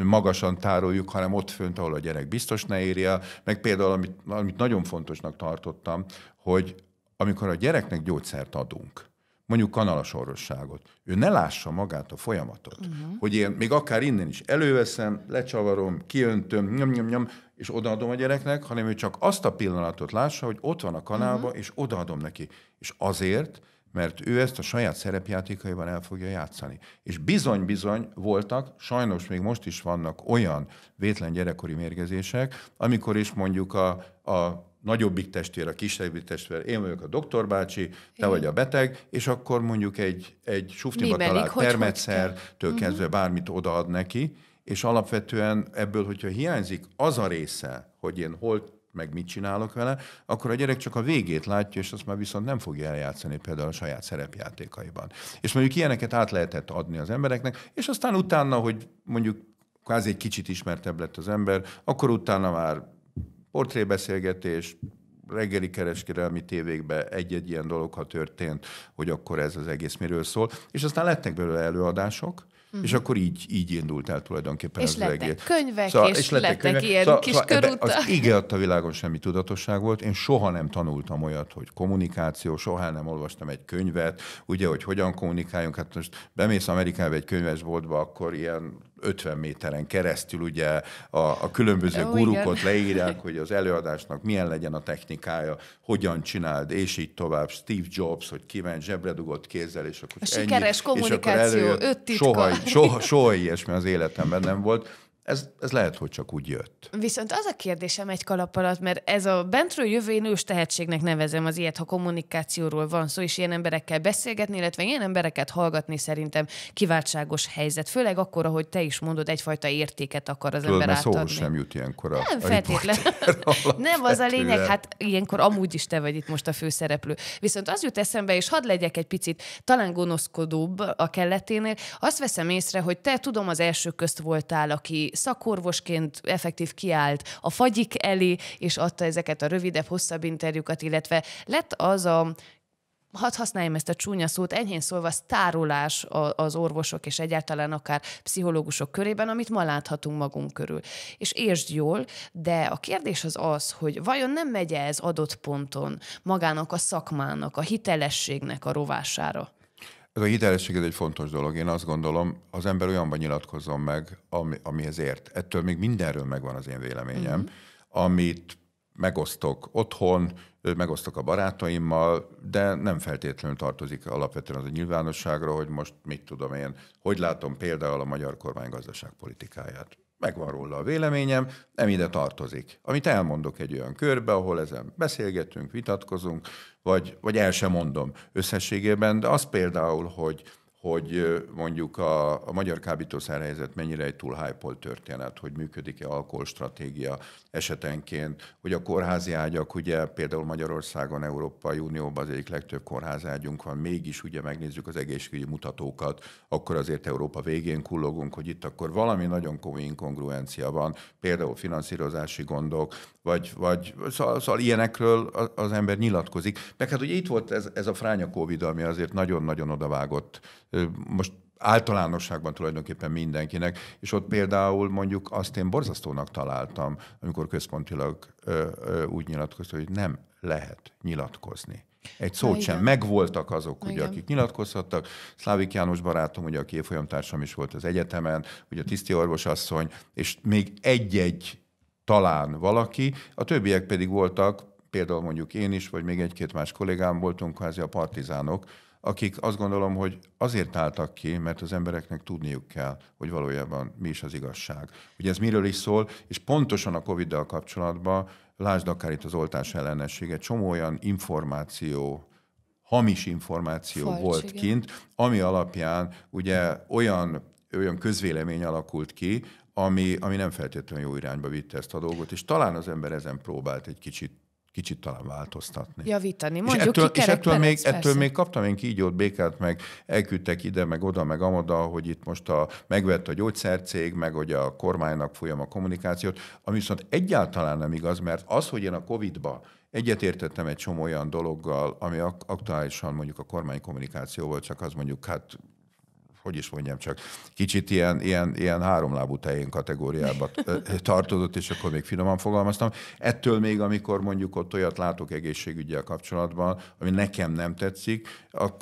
B: magasan tároljuk, hanem ott fönt, ahol a gyerek biztos ne érje, meg például amit, amit nagyon fontosnak tartottam, hogy amikor a gyereknek gyógyszert adunk, mondjuk kanalas orvosságot, ő ne lássa magát a folyamatot. Uh-huh. Hogy én még akár innen is előveszem, lecsavarom, kiöntöm, nyom, nyom, nyom, és odaadom a gyereknek, hanem ő csak azt a pillanatot lássa, hogy ott van a kanálba, uh-huh. és odaadom neki. És azért, mert ő ezt a saját szerepjátékaiban el fogja játszani. És bizony-bizony voltak, sajnos még most is vannak olyan vétlen gyerekkori mérgezések, amikor is mondjuk a, a nagyobbik testvér, a kisebbik testvér, én vagyok a doktorbácsi, te vagy a beteg, és akkor mondjuk egy, egy suftiba talált termetszertől kezdve mhm. bármit odaad neki, és alapvetően ebből, hogyha hiányzik az a része, hogy én hol meg mit csinálok vele, akkor a gyerek csak a végét látja, és azt már viszont nem fogja eljátszani például a saját szerepjátékaiban. És mondjuk ilyeneket át lehetett adni az embereknek, és aztán utána, hogy mondjuk kvázi egy kicsit ismertebb lett az ember, akkor utána már portrébeszélgetés, reggeli kereskedelmi tévékbe egy-egy ilyen dolog, ha történt, hogy akkor ez az egész miről szól. És aztán lettek belőle előadások, Uh-huh. És akkor így, így indult el tulajdonképpen és az egész. könyvek, szóval, és, és lettek, lettek könyvek. ilyen szóval, kis szóval körutak. Az ige adta világon semmi tudatosság volt. Én soha nem tanultam olyat, hogy kommunikáció, soha nem olvastam egy könyvet, ugye, hogy hogyan kommunikáljunk. Hát most bemész Amerikába egy könyvesboltba, akkor ilyen 50 méteren keresztül ugye a, a különböző oh, gurukot igen. leírják, hogy az előadásnak milyen legyen a technikája, hogyan csináld, és így tovább. Steve Jobs, hogy kiment zsebredugott kézzel, és akkor a ennyi, sikeres kommunikáció, és akkor előjött, öt titka. Soha, soha, soha ilyesmi az életemben nem volt ez, ez lehet, hogy csak úgy jött.
A: Viszont az a kérdésem egy kalap alatt, mert ez a bentről jövő én ős tehetségnek nevezem az ilyet, ha kommunikációról van szó, és ilyen emberekkel beszélgetni, illetve ilyen embereket hallgatni szerintem kiváltságos helyzet. Főleg akkor, ahogy te is mondod, egyfajta értéket akar az Tudod, ember mert átadni. sem jut ilyenkor a Nem feltétlen. Nem az a lényeg, hát ilyenkor amúgy is te vagy itt most a főszereplő. Viszont az jut eszembe, és hadd legyek egy picit talán gonoszkodóbb a kelleténél, azt veszem észre, hogy te tudom az első közt voltál, aki szakorvosként effektív kiállt a fagyik elé, és adta ezeket a rövidebb, hosszabb interjúkat, illetve lett az a hadd használjam ezt a csúnya szót, enyhén szólva tárolás az orvosok és egyáltalán akár pszichológusok körében, amit ma láthatunk magunk körül. És értsd jól, de a kérdés az az, hogy vajon nem megy ez adott ponton magának a szakmának, a hitelességnek a rovására?
B: Ez a hitelesség egy fontos dolog. Én azt gondolom, az ember olyanban nyilatkozzon meg, ami, amihez ért. Ettől még mindenről megvan az én véleményem, mm-hmm. amit megosztok otthon, megosztok a barátaimmal, de nem feltétlenül tartozik alapvetően az a nyilvánosságra, hogy most mit tudom én, hogy látom például a magyar kormány gazdaságpolitikáját megvan róla a véleményem, nem ide tartozik. Amit elmondok egy olyan körbe, ahol ezen beszélgetünk, vitatkozunk, vagy, vagy el sem mondom összességében, de az például, hogy hogy mondjuk a, a magyar kábítószerhelyzet mennyire egy túl hype történet, hogy működik-e alkoholstratégia esetenként, hogy a kórházi ágyak, ugye például Magyarországon, Európai Unióban az egyik legtöbb kórházi ágyunk van, mégis ugye megnézzük az egészségügyi mutatókat, akkor azért Európa végén kullogunk, hogy itt akkor valami nagyon komoly inkongruencia van, például finanszírozási gondok, vagy, vagy szóval, szóval ilyenekről az ember nyilatkozik. Meg hát ugye itt volt ez, ez a fránya Covid, ami azért nagyon-nagyon odavágott most általánosságban tulajdonképpen mindenkinek, és ott például mondjuk azt én borzasztónak találtam, amikor központilag ö, ö, úgy nyilatkozott, hogy nem lehet nyilatkozni. Egy szót Na, sem. Megvoltak azok, ugye, akik nyilatkozhattak. Szlávik János barátom, ugye, aki évfolyamtársam is volt az egyetemen, ugye a tiszti orvosasszony, és még egy-egy talán valaki, a többiek pedig voltak, például mondjuk én is, vagy még egy-két más kollégám voltunk kvázi a partizánok, akik azt gondolom, hogy azért álltak ki, mert az embereknek tudniuk kell, hogy valójában mi is az igazság. Hogy ez miről is szól, és pontosan a Covid-dal kapcsolatban, lásd akár itt az oltás ellenességet, csomó olyan információ hamis információ Falcs, volt igen. kint, ami alapján ugye olyan, olyan közvélemény alakult ki, ami, ami nem feltétlenül jó irányba vitte ezt a dolgot, és talán az ember ezen próbált egy kicsit kicsit talán változtatni.
A: Javítani, mondjuk és ettől, és ettől még, ettől még
B: kaptam én kígyót, békát, meg elküldtek ide, meg oda, meg amoda, hogy itt most a, megvett a gyógyszercég, meg hogy a kormánynak folyam a kommunikációt, ami viszont egyáltalán nem igaz, mert az, hogy én a Covid-ba egyetértettem egy csomó olyan dologgal, ami aktuálisan mondjuk a kormány kommunikáció volt, csak az mondjuk hát hogy is mondjam csak, kicsit ilyen, ilyen, ilyen háromlábú tején kategóriába tartozott, és akkor még finoman fogalmaztam. Ettől még, amikor mondjuk ott olyat látok egészségügyel kapcsolatban, ami nekem nem tetszik,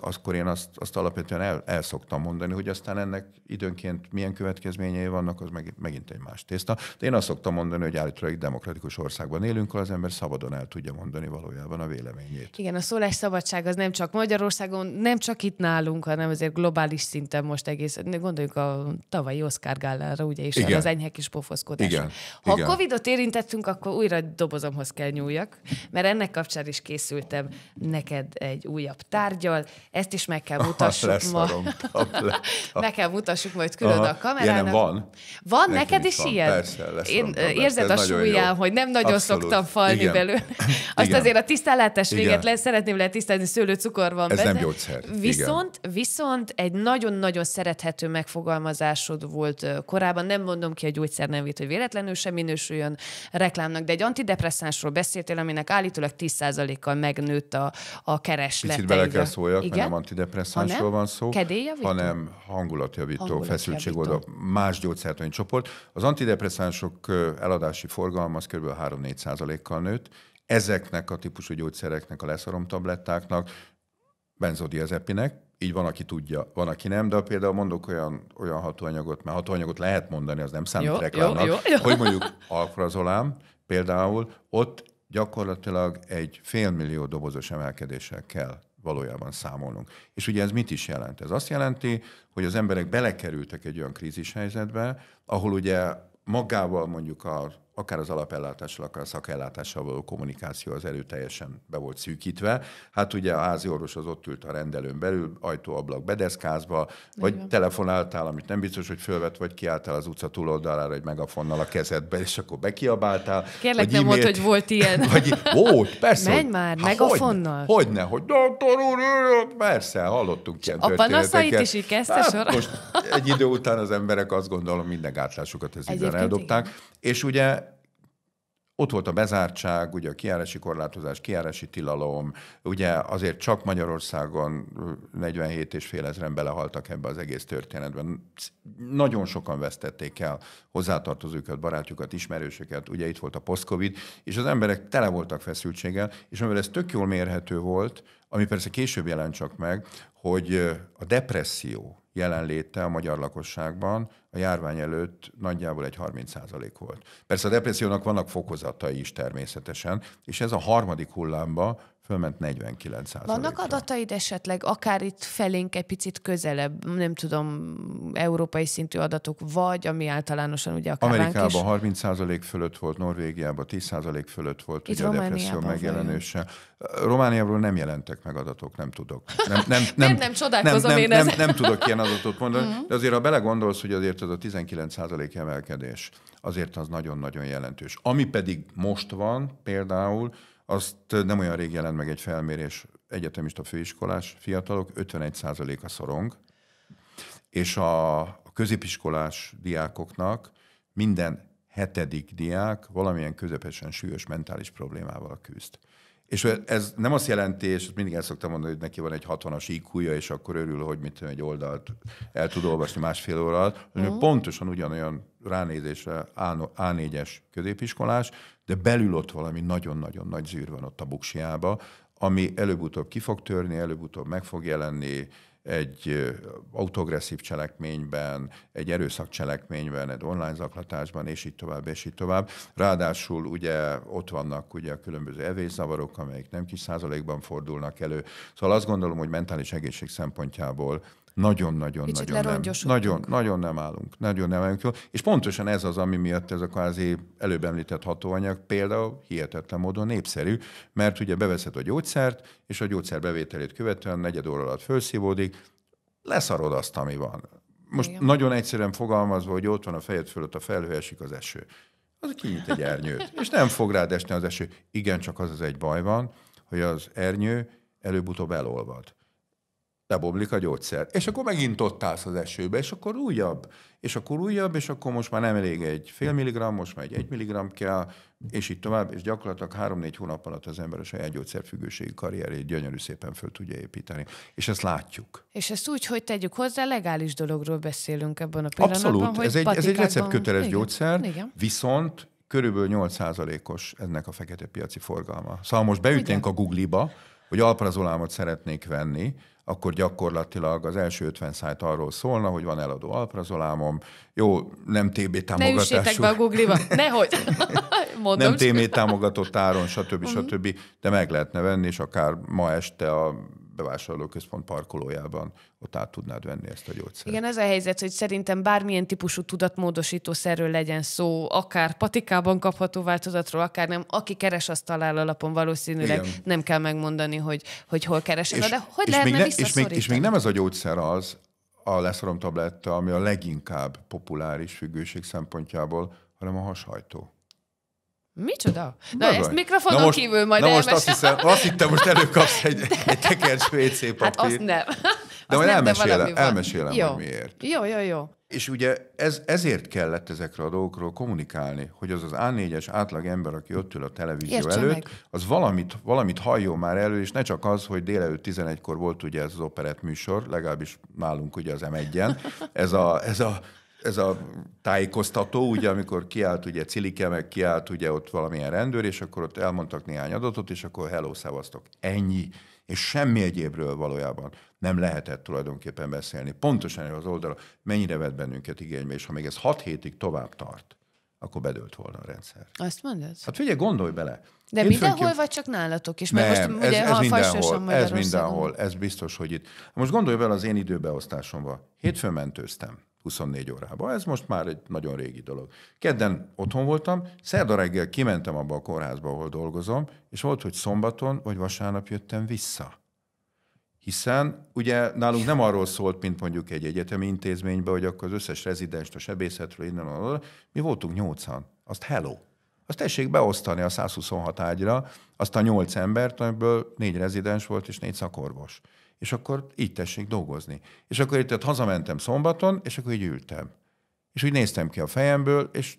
B: akkor én azt, azt alapvetően el, el szoktam mondani, hogy aztán ennek időnként milyen következményei vannak, az meg, megint egy más tészta. De én azt szoktam mondani, hogy állítólag demokratikus országban élünk, az ember szabadon el tudja mondani valójában a véleményét.
A: Igen, a szólásszabadság az nem csak Magyarországon, nem csak itt nálunk, hanem azért globális szinten most egész, gondoljuk a tavalyi Oscar gálára, ugye, és Igen. az enyhe kis pofoszkodás. Igen. Ha Igen. a Covid-ot érintettünk, akkor újra dobozomhoz kell nyúljak, mert ennek kapcsán is készültem neked egy újabb tárgyal. Ezt is meg kell mutassuk ah, ma. meg kell mutassuk majd külön Aha. a kamerának. Ilyen van. Van, Nekem neked is, is van. ilyen? Persze, Én érzed a súlyán, hogy nem nagyon Abszolút. szoktam falni Igen. belőle. Azt Igen. azért a tisztállátás véget le, szeretném tisztelni, szőlőcukor van Ez benne. nem gyógyszer. Viszont, Igen. viszont egy nagyon-nagyon nagyon szerethető megfogalmazásod volt korábban. Nem mondom ki a gyógyszernevét, hogy véletlenül sem minősüljön reklámnak, de egy antidepresszánsról beszéltél, aminek állítólag 10%-kal megnőtt a, a kereslet. Picit bele kell szóljak, Igen? nem
B: antidepresszánsról hanem? van szó, Kedélyjavító? hanem hangulatjavító, hangulatjavító. feszültségoldó, más gyógyszertani csoport. Az antidepresszánsok eladási forgalma az kb. 3-4%-kal nőtt, ezeknek a típusú gyógyszereknek, a leszarom tablettáknak, benzodiazepinek, így van, aki tudja, van, aki nem, de például mondok olyan, olyan hatóanyagot, mert hatóanyagot lehet mondani, az nem számít jó, reklámnak, jó, jó, jó. hogy mondjuk alfrazolám például, ott gyakorlatilag egy félmillió dobozos emelkedéssel kell valójában számolnunk. És ugye ez mit is jelent? Ez azt jelenti, hogy az emberek belekerültek egy olyan krízis helyzetbe, ahol ugye magával mondjuk a akár az alapellátással, akár a szakellátással való kommunikáció az erőteljesen be volt szűkítve. Hát ugye a házi orvos az ott ült a rendelőn belül, ajtóablak bedeszkázva, vagy Igen. telefonáltál, amit nem biztos, hogy fölvett, vagy kiálltál az utca túloldalára egy megafonnal a kezedbe és akkor bekiabáltál.
A: Kérlek, nem volt, hogy volt ilyen. Vagy, volt, persze. Menj már, hogy, megafonnal.
B: ne, hogy doktor úr, persze, hallottunk ilyen A panaszait is így
A: kezdte hát, sor. Most
B: egy idő után az emberek azt gondolom, minden gátlásukat ez időn eldobták. És ugye ott volt a bezártság, ugye a kiárási korlátozás, kiárási tilalom, ugye azért csak Magyarországon 47 és fél ezeren belehaltak ebbe az egész történetben. Nagyon sokan vesztették el hozzátartozókat, barátjukat, ismerősöket, ugye itt volt a post-covid, és az emberek tele voltak feszültséggel, és amivel ez tök jól mérhető volt, ami persze később jelent csak meg, hogy a depresszió, jelenléte a magyar lakosságban a járvány előtt nagyjából egy 30% volt. Persze a depressziónak vannak fokozatai is természetesen, és ez a harmadik hullámba Fölment 49 százalékra. Vannak
A: adataid esetleg, akár itt felénk egy picit közelebb, nem tudom, európai szintű adatok, vagy ami általánosan ugye akár Amerikában is...
B: 30 százalék fölött volt, Norvégiában 10 százalék fölött volt itt ugye a depresszió megjelenése. Romániából nem jelentek meg adatok, nem tudok. Nem, nem, nem, nem, csodálkozom nem, én nem, nem, nem, nem tudok ilyen adatot mondani, mhm. de azért ha belegondolsz, hogy azért az a 19 százalék emelkedés, azért az nagyon-nagyon jelentős. Ami pedig most van például, azt nem olyan rég jelent meg egy felmérés, egyetemista főiskolás fiatalok, 51%-a szorong, és a középiskolás diákoknak minden hetedik diák valamilyen közepesen súlyos mentális problémával küzd. És ez nem azt jelenti, és mindig el szoktam mondani, hogy neki van egy 60-as iq és akkor örül, hogy mit egy oldalt el tud olvasni másfél óra alatt, Mm. pontosan ugyanolyan ránézésre A4-es középiskolás, de belül ott valami nagyon-nagyon nagy zűr van ott a buksiába, ami előbb-utóbb ki fog törni, előbb-utóbb meg fog jelenni egy autogresszív cselekményben, egy cselekményben, egy online zaklatásban, és így tovább, és így tovább. Ráadásul ugye ott vannak ugye a különböző evészavarok, amelyek nem kis százalékban fordulnak elő. Szóval azt gondolom, hogy mentális egészség szempontjából nagyon-nagyon, nagyon nem, nagyon, nagyon nem állunk. Nagyon nem állunk jól. És pontosan ez az, ami miatt ez a kvázi előbb említett hatóanyag például hihetetlen módon népszerű, mert ugye beveszed a gyógyszert, és a gyógyszer bevételét követően negyed óra alatt felszívódik, leszarod azt, ami van. Most Igen. nagyon egyszerűen fogalmazva, hogy ott van a fejed fölött a felhő, esik az eső. Az kinyit egy ernyőt, és nem fog rád esni az eső. Igen, csak az az egy baj van, hogy az ernyő előbb-utóbb elolvad lebomlik a gyógyszer. És akkor megint ott állsz az esőbe, és akkor újabb, és akkor újabb, és akkor most már nem elég egy fél milligram, most már egy egy milligram kell, és így tovább, és gyakorlatilag három-négy hónap alatt az ember a saját gyógyszerfüggőségi karrierét gyönyörű szépen föl tudja építeni. És ezt látjuk.
A: És ezt úgy, hogy tegyük hozzá, legális dologról beszélünk ebben a pillanatban, Abszolút, hogy ez egy, ez egy receptköteles igen, gyógyszer, igen.
B: viszont körülbelül 8%-os ennek a fekete piaci forgalma. Szóval most beütnénk Igen. a Google-ba, hogy alprazolámot szeretnék venni, akkor gyakorlatilag az első 50 szájt arról szólna, hogy van eladó alprazolámom, jó, nem TB támogatású. Ne üssétek be a Google-ba,
A: nehogy. Mondom nem TB
B: támogatott áron, stb. Mhm. stb. Uh-huh. De meg lehetne venni, és akár ma este a bevásárlóközpont parkolójában ott át tudnád venni ezt a gyógyszert. Igen,
A: ez a helyzet, hogy szerintem bármilyen típusú tudatmódosítószerről legyen szó, akár patikában kapható változatról, akár nem, aki keres, azt talál alapon valószínűleg Igen. nem kell megmondani, hogy, hogy hol keresel. És, de hogy és lehetne még ne, és, még, és még
B: nem ez a gyógyszer az, a leszorom tabletta, ami a leginkább populáris függőség szempontjából, hanem a hashajtó.
A: Micsoda? Na, Na ezt mikrofonon na most, kívül majd Na most azt hiszem,
B: azt hittem, most előkapsz egy, egy tekercs WC hát papírt. Hát azt nem.
A: De azt majd nem, elmesélem, de elmesélem jó. hogy miért. Jó, jó, jó.
B: És ugye ez, ezért kellett ezekről a dolgokról kommunikálni, hogy az az A4-es átlag ember, aki ott ül a televízió Értse előtt, meg. az valamit, valamit halljon már elő, és ne csak az, hogy délelőtt 11-kor volt ugye ez az operett műsor, legalábbis nálunk ugye az M1-en, ez a, ez a ez a tájékoztató, ugye, amikor kiállt ugye Cilike, meg kiállt ugye ott valamilyen rendőr, és akkor ott elmondtak néhány adatot, és akkor hello, szavaztok. Ennyi. És semmi egyébről valójában nem lehetett tulajdonképpen beszélni. Pontosan az oldalra mennyire vett bennünket igénybe, és ha még ez hat hétig tovább tart, akkor bedőlt volna a rendszer. Azt mondod? Hát figyelj, gondolj bele. De Én mindenhol, főnként...
A: vagy csak nálatok is? Mert nem, most ugye, ez, ez ha mindenhol, ez mindenhol,
B: ez biztos, hogy itt. Most gondolj bele az én időbeosztásomba. Hétfőn mentőztem. 24 órába. Ez most már egy nagyon régi dolog. Kedden otthon voltam, szerda reggel kimentem abba a kórházba, ahol dolgozom, és volt, hogy szombaton vagy vasárnap jöttem vissza. Hiszen ugye nálunk nem arról szólt, mint mondjuk egy egyetemi intézményben, hogy akkor az összes rezidens a sebészetről innen, onnan, mi voltunk nyolcan. Azt hello. Azt tessék beosztani a 126 ágyra, azt a nyolc embert, amiből négy rezidens volt és négy szakorvos és akkor így tessék dolgozni. És akkor itt tehát hazamentem szombaton, és akkor így ültem. És úgy néztem ki a fejemből, és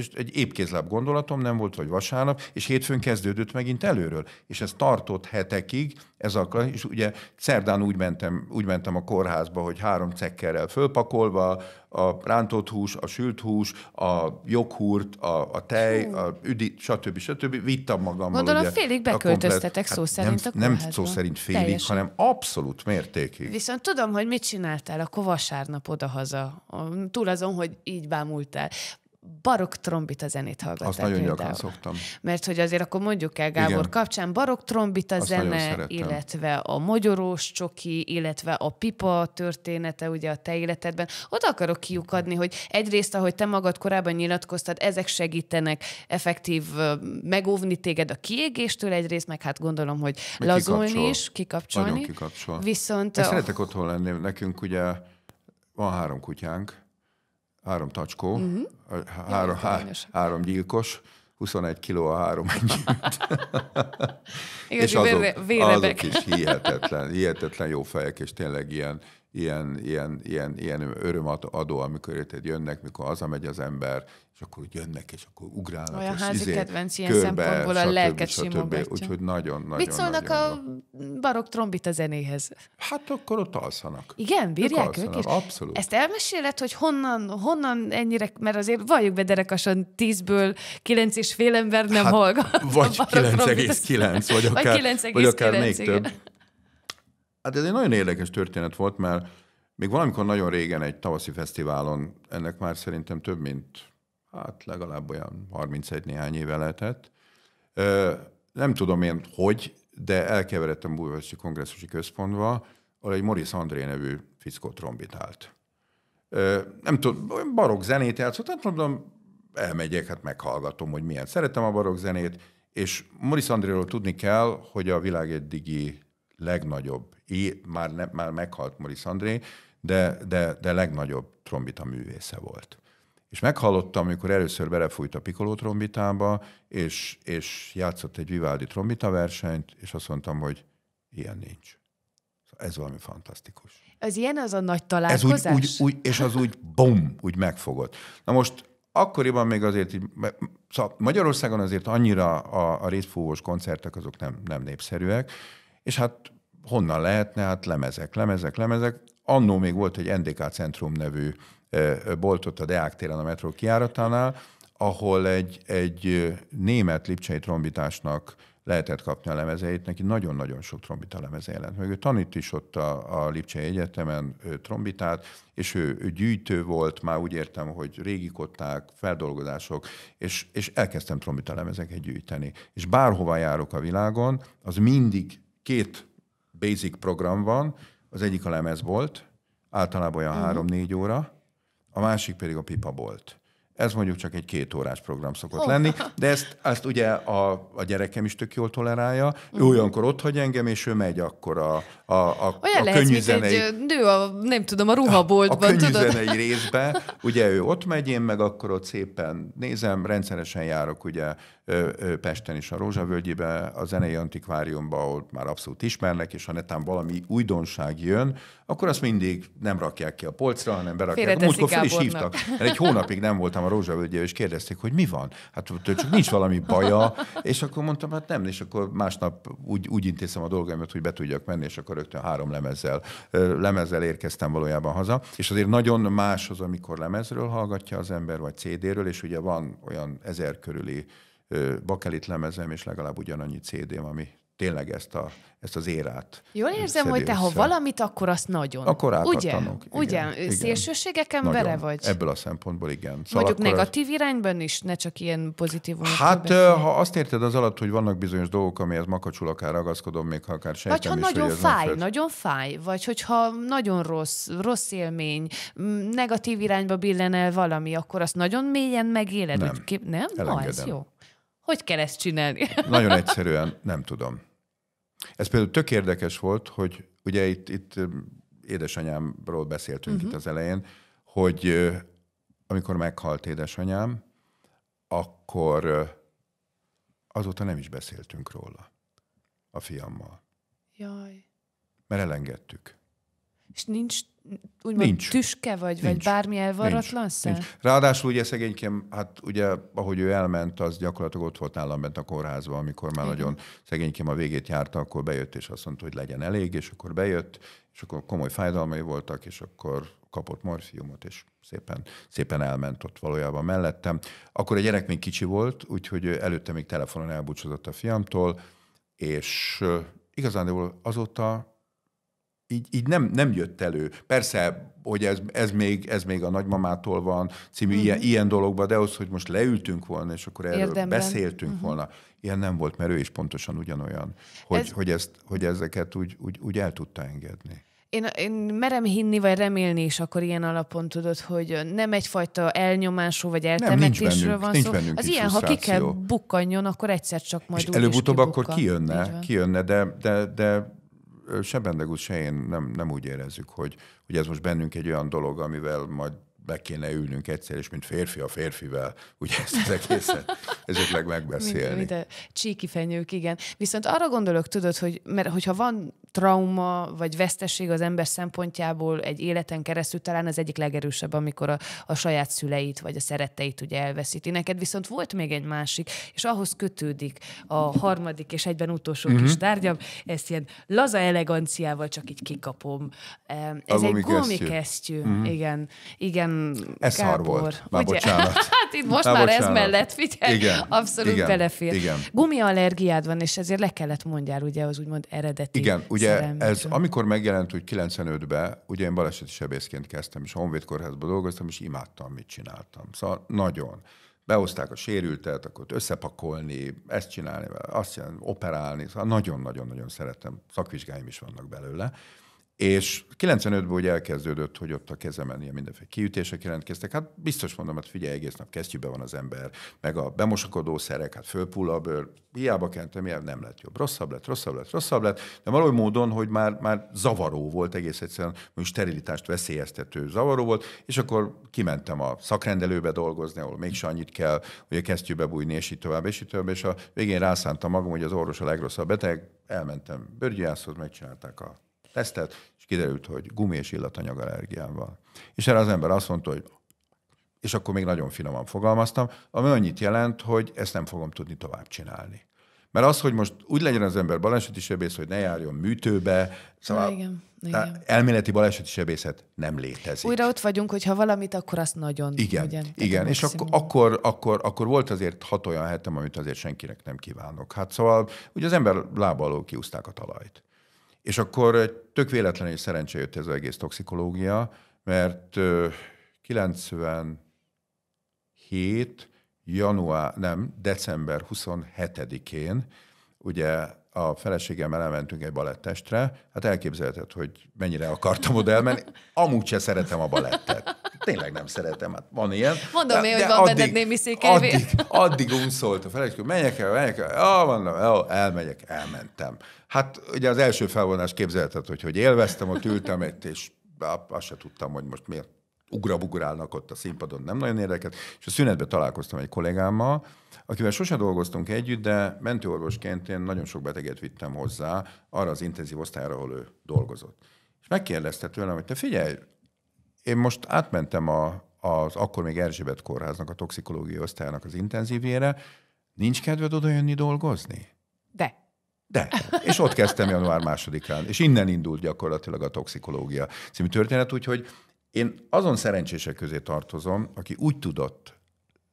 B: és egy épkézláb gondolatom nem volt, vagy vasárnap, és hétfőn kezdődött megint előről. És ez tartott hetekig, ez a, és ugye szerdán úgy mentem, úgy mentem a kórházba, hogy három cekkerrel fölpakolva, a rántott hús, a sült hús, a joghurt, a, a tej, a üdi, stb. stb. Vittem magammal. Gondolom ugye, félig beköltöztetek szó hát szerint hát nem, a Nem szó szerint félig, Teljesen. hanem abszolút mértékig.
A: Viszont tudom, hogy mit csináltál, akkor vasárnap odahaza, túl azon, hogy így bámultál barok trombita zenét hallgatál. Azt nagyon például. gyakran szoktam. Mert hogy azért akkor mondjuk el Gábor Igen. kapcsán barok trombita Azt zene, illetve a magyarós csoki, illetve a pipa története ugye a te életedben. Oda akarok kiukadni, hogy egyrészt, ahogy te magad korábban nyilatkoztad, ezek segítenek effektív megóvni téged a kiégéstől egyrészt, meg hát gondolom, hogy meg lazulni kikapcsol. is, kikapcsolni. Nagyon kikapcsol. Viszont... Én szeretek
B: otthon lenni. Nekünk ugye van három kutyánk, három tacskó, uh-huh. három, há, három gyilkos, 21 kiló a három együtt. és azok, azok is hihetetlen, hihetetlen jó fejek, és tényleg ilyen, ilyen, ilyen, ilyen, ilyen örömadó, amikor érted, jönnek, mikor hazamegy az ember, és akkor jönnek, és akkor ugrálnak. Olyan és házi izé, kedvenc ilyen körbe, szempontból a lelket simogatja. Úgyhogy nagyon, nagyon, Mit szólnak nagyon
A: a barok trombita zenéhez? Hát akkor ott alszanak. Igen, bírják ők, alszanak, ők is? Abszolút. Ezt elmeséled, hogy honnan, honnan ennyire, mert azért valljuk be derekasan, tízből kilenc és fél ember nem hát, hallgat. Vagy 9,9, vagy akár, vagy, 9, vagy akár 9, még igen. több.
B: Hát ez egy nagyon érdekes történet volt, mert még valamikor nagyon régen egy tavaszi fesztiválon, ennek már szerintem több mint, hát legalább olyan 31 néhány éve lehetett. Nem tudom én hogy, de elkeveredtem Bújvási Kongresszusi Központba, ahol egy Moris André nevű fickó trombitált. Nem tudom, barok zenét játszott, hát nem tudom, elmegyek, hát meghallgatom, hogy milyen. Szeretem a barok zenét, és Moris Andréról tudni kell, hogy a világ eddigi legnagyobb, é, már, ne, már meghalt Maurice André, de, de, de legnagyobb trombita művésze volt. És meghallottam, amikor először belefújt a pikoló trombitába, és, és játszott egy Vivaldi trombita versenyt, és azt mondtam, hogy ilyen nincs. Szóval ez valami fantasztikus.
A: Ez ilyen az a nagy találkozás? Ez úgy, úgy,
B: úgy és az úgy bum, úgy megfogott. Na most akkoriban még azért így, szóval Magyarországon azért annyira a, a részfúvós koncertek azok nem, nem népszerűek, és hát honnan lehetne? Hát lemezek, lemezek, lemezek. Annó még volt egy NDK Centrum nevű boltot a Deák téren a metró kiáratánál, ahol egy, egy német lipcsei trombitásnak lehetett kapni a lemezeit, neki nagyon-nagyon sok trombita lemeze jelent meg. Ő tanít is ott a, a Lipcsei Egyetemen trombitát, és ő, ő gyűjtő volt, már úgy értem, hogy régi kották, feldolgozások, és, és elkezdtem trombita lemezeket gyűjteni. És bárhova járok a világon, az mindig két basic program van, az egyik a volt, általában olyan uh-huh. Mhm. 3-4 óra, a másik pedig a pipa volt. Ez mondjuk csak egy két órás program szokott oh. lenni, de ezt, ezt ugye a, a gyerekem is tök jól tolerálja. Mm. Ő mhm. olyankor ott hagy engem, és ő megy akkor a, a, a, Olyan a lehet, könnyű zenei... egy
A: nő a, nem tudom, a ruhaboltban, A, a tudod? zenei
B: részbe, ugye ő ott megy, én meg akkor ott szépen nézem, rendszeresen járok ugye Pesten is a Rózsavölgyibe, a zenei antikváriumba, ahol már abszolút ismernek, és ha netán valami újdonság jön, akkor azt mindig nem rakják ki a polcra, hanem berakják. Múltkor fel is hívtak, mert egy hónapig nem voltam a Rózsavölgyel, és kérdezték, hogy mi van. Hát csak nincs valami baja, és akkor mondtam, hát nem, és akkor másnap úgy, úgy intézem a dolgaimat, hogy be tudjak menni, és akkor rögtön három lemezzel, lemezzel érkeztem valójában haza. És azért nagyon más az, amikor lemezről hallgatja az ember, vagy CD-ről, és ugye van olyan ezer körüli bakelit lemezem, és legalább ugyanannyi CD-m, ami tényleg ezt, a, ezt az érát.
A: Jól érzem, hogy te ha valamit, akkor azt nagyon. Akkor átadtanok. Ugye? Igen, Ugye? Igen. Szélsőségek embere nagyon. vagy? Ebből
B: a szempontból igen. Szóval Mondjuk negatív
A: az... irányban is, ne csak ilyen pozitív. Hát, beszél. ha
B: azt érted az alatt, hogy vannak bizonyos dolgok, amihez makacsul akár ragaszkodom, még ha akár sejtem Vagy ha is, nagyon fáj, fel...
A: nagyon fáj, vagy hogyha nagyon rossz, rossz élmény, negatív irányba billen el valami, akkor azt nagyon mélyen megéled. Nem, hogy kép... nem? Na, ez jó. Hogy kell ezt csinálni? Nagyon
B: egyszerűen nem tudom. Ez például tök érdekes volt, hogy ugye itt, itt édesanyámról beszéltünk uh-huh. itt mhm. az elején, hogy amikor meghalt édesanyám, akkor azóta nem is beszéltünk róla a fiammal. Jaj. Mert elengedtük.
A: És nincs úgymond nincs. tüske vagy, nincs. vagy bármi elvarratlan nincs. Nincs.
B: Ráadásul ugye szegénykem, hát ugye ahogy ő elment, az gyakorlatilag ott volt nálam bent a kórházban, amikor már Igen. nagyon szegénykem a végét járta, akkor bejött és azt mondta, hogy legyen elég, és akkor bejött, és akkor komoly fájdalmai voltak, és akkor kapott morfiumot, és szépen, szépen elment ott valójában mellettem. Akkor a gyerek még kicsi volt, úgyhogy előtte még telefonon elbúcsúzott a fiamtól, és igazán azóta így, így nem, nem jött elő. Persze, hogy ez, ez, még, ez még a nagymamától van, című uh-huh. ilyen, ilyen dologban, de az, hogy most leültünk volna, és akkor erről Érdemben. beszéltünk uh-huh. volna, ilyen nem volt, mert ő is pontosan ugyanolyan, hogy, ez... hogy, ezt, hogy ezeket úgy, úgy, úgy el tudta engedni
A: én, én merem hinni, vagy remélni is akkor ilyen alapon tudod, hogy nem egyfajta elnyomású, vagy eltemetésről nem, bennünk, van szó. Az ilyen, ha ki kell bukkanjon, akkor egyszer csak majd És előbb-utóbb akkor kijönne,
B: kijönne, de, de, de se Bendegúz, se én nem, nem úgy érezzük, hogy, hogy ez most bennünk egy olyan dolog, amivel majd be kéne ülnünk egyszer, és mint férfi a férfivel, ugye ezt az egészet ezekleg megbeszélni. Mind,
A: mind csíki fenyők, igen. Viszont arra gondolok, tudod, hogy mert hogyha van trauma vagy veszteség az ember szempontjából egy életen keresztül, talán az egyik legerősebb, amikor a, a saját szüleit vagy a szeretteit ugye elveszíti. Neked viszont volt még egy másik, és ahhoz kötődik a harmadik és egyben utolsó mm-hmm. kis mhm. tárgyam, ezt ilyen laza eleganciával csak így kikapom. Ez a egy gumikesztyű, mm-hmm. igen, igen, ez Gábor. szar volt. Már Ugye? bocsánat. hát itt most már, már ez mellett, figyelj, igen, abszolút igen, belefér. Igen. allergiád van, és ezért le kellett mondjál ugye az úgymond eredeti Igen, ugye szerelmekről. ez amikor
B: megjelent, hogy 95-ben, ugye én baleseti sebészként kezdtem, és Honvéd Kórházban dolgoztam, és imádtam, mit csináltam. Szóval nagyon behozták a sérültet, akkor összepakolni, ezt csinálni, azt csinálni, operálni, szóval nagyon-nagyon-nagyon szerettem. szakvizsgáim is vannak belőle. És 95-ből ugye elkezdődött, hogy ott a kezemen ilyen mindenféle kiütések jelentkeztek. Hát biztos mondom, hát figyelj, egész nap kesztyűben van az ember, meg a bemosakodó szerek, hát fölpull a bőr, hiába kentem, hiába nem lett jobb. Rosszabb lett, rosszabb lett, rosszabb lett, de valahogy módon, hogy már, már zavaró volt egész egyszerűen, most sterilitást veszélyeztető zavaró volt, és akkor kimentem a szakrendelőbe dolgozni, ahol mégse annyit kell, hogy a kesztyűbe bújni, és így tovább, és így tovább, és a végén rászántam magam, hogy az orvos a legrosszabb beteg, elmentem bőrgyászhoz, megcsinálták a tesztet, és kiderült, hogy gumi és allergiám van. És erre az ember azt mondta, hogy és akkor még nagyon finoman fogalmaztam, ami annyit jelent, hogy ezt nem fogom tudni tovább csinálni. Mert az, hogy most úgy legyen az ember baleseti sebész, hogy ne járjon műtőbe, szóval igen, igen. elméleti baleseti sebészet nem létezik. Újra ott
A: vagyunk, hogy ha valamit, akkor azt nagyon. Igen, ugyan, igen. és akkor,
B: akkor, akkor, akkor volt azért hat olyan hetem, amit azért senkinek nem kívánok. Hát szóval ugye az ember lába alól kiúzták a talajt. És akkor egy eh, tök véletlen és szerencse jött ez az egész toxikológia, mert 97 eh, január, nem, december 27-én ugye a feleségemmel elmentünk egy balettestre, hát elképzelheted, hogy mennyire akartam oda elmenni. Amúgy se szeretem a balettet. Tényleg nem szeretem, hát van ilyen. Mondom de, én, hogy van addig, benned némi addig, addig unszolt a feleségem, menjek el, menjek el, ah, mondom, el elmegyek, elmentem. Hát ugye az első felvonás képzelted, hogy, hogy élveztem, ott ültem itt, és azt se tudtam, hogy most miért ugrabugrálnak ott a színpadon, nem nagyon érdekelt. És a szünetben találkoztam egy kollégámmal, akivel sose dolgoztunk együtt, de mentőorvosként én nagyon sok beteget vittem hozzá arra az intenzív osztályra, ahol ő dolgozott. És megkérdezte tőlem, hogy te figyelj, én most átmentem a, az akkor még Erzsébet kórháznak, a toxikológiai osztálynak az intenzívére, nincs kedved jönni dolgozni? De. De. És ott kezdtem január másodikán. És innen indult gyakorlatilag a toxikológia című történet, úgyhogy én azon szerencsések közé tartozom, aki úgy tudott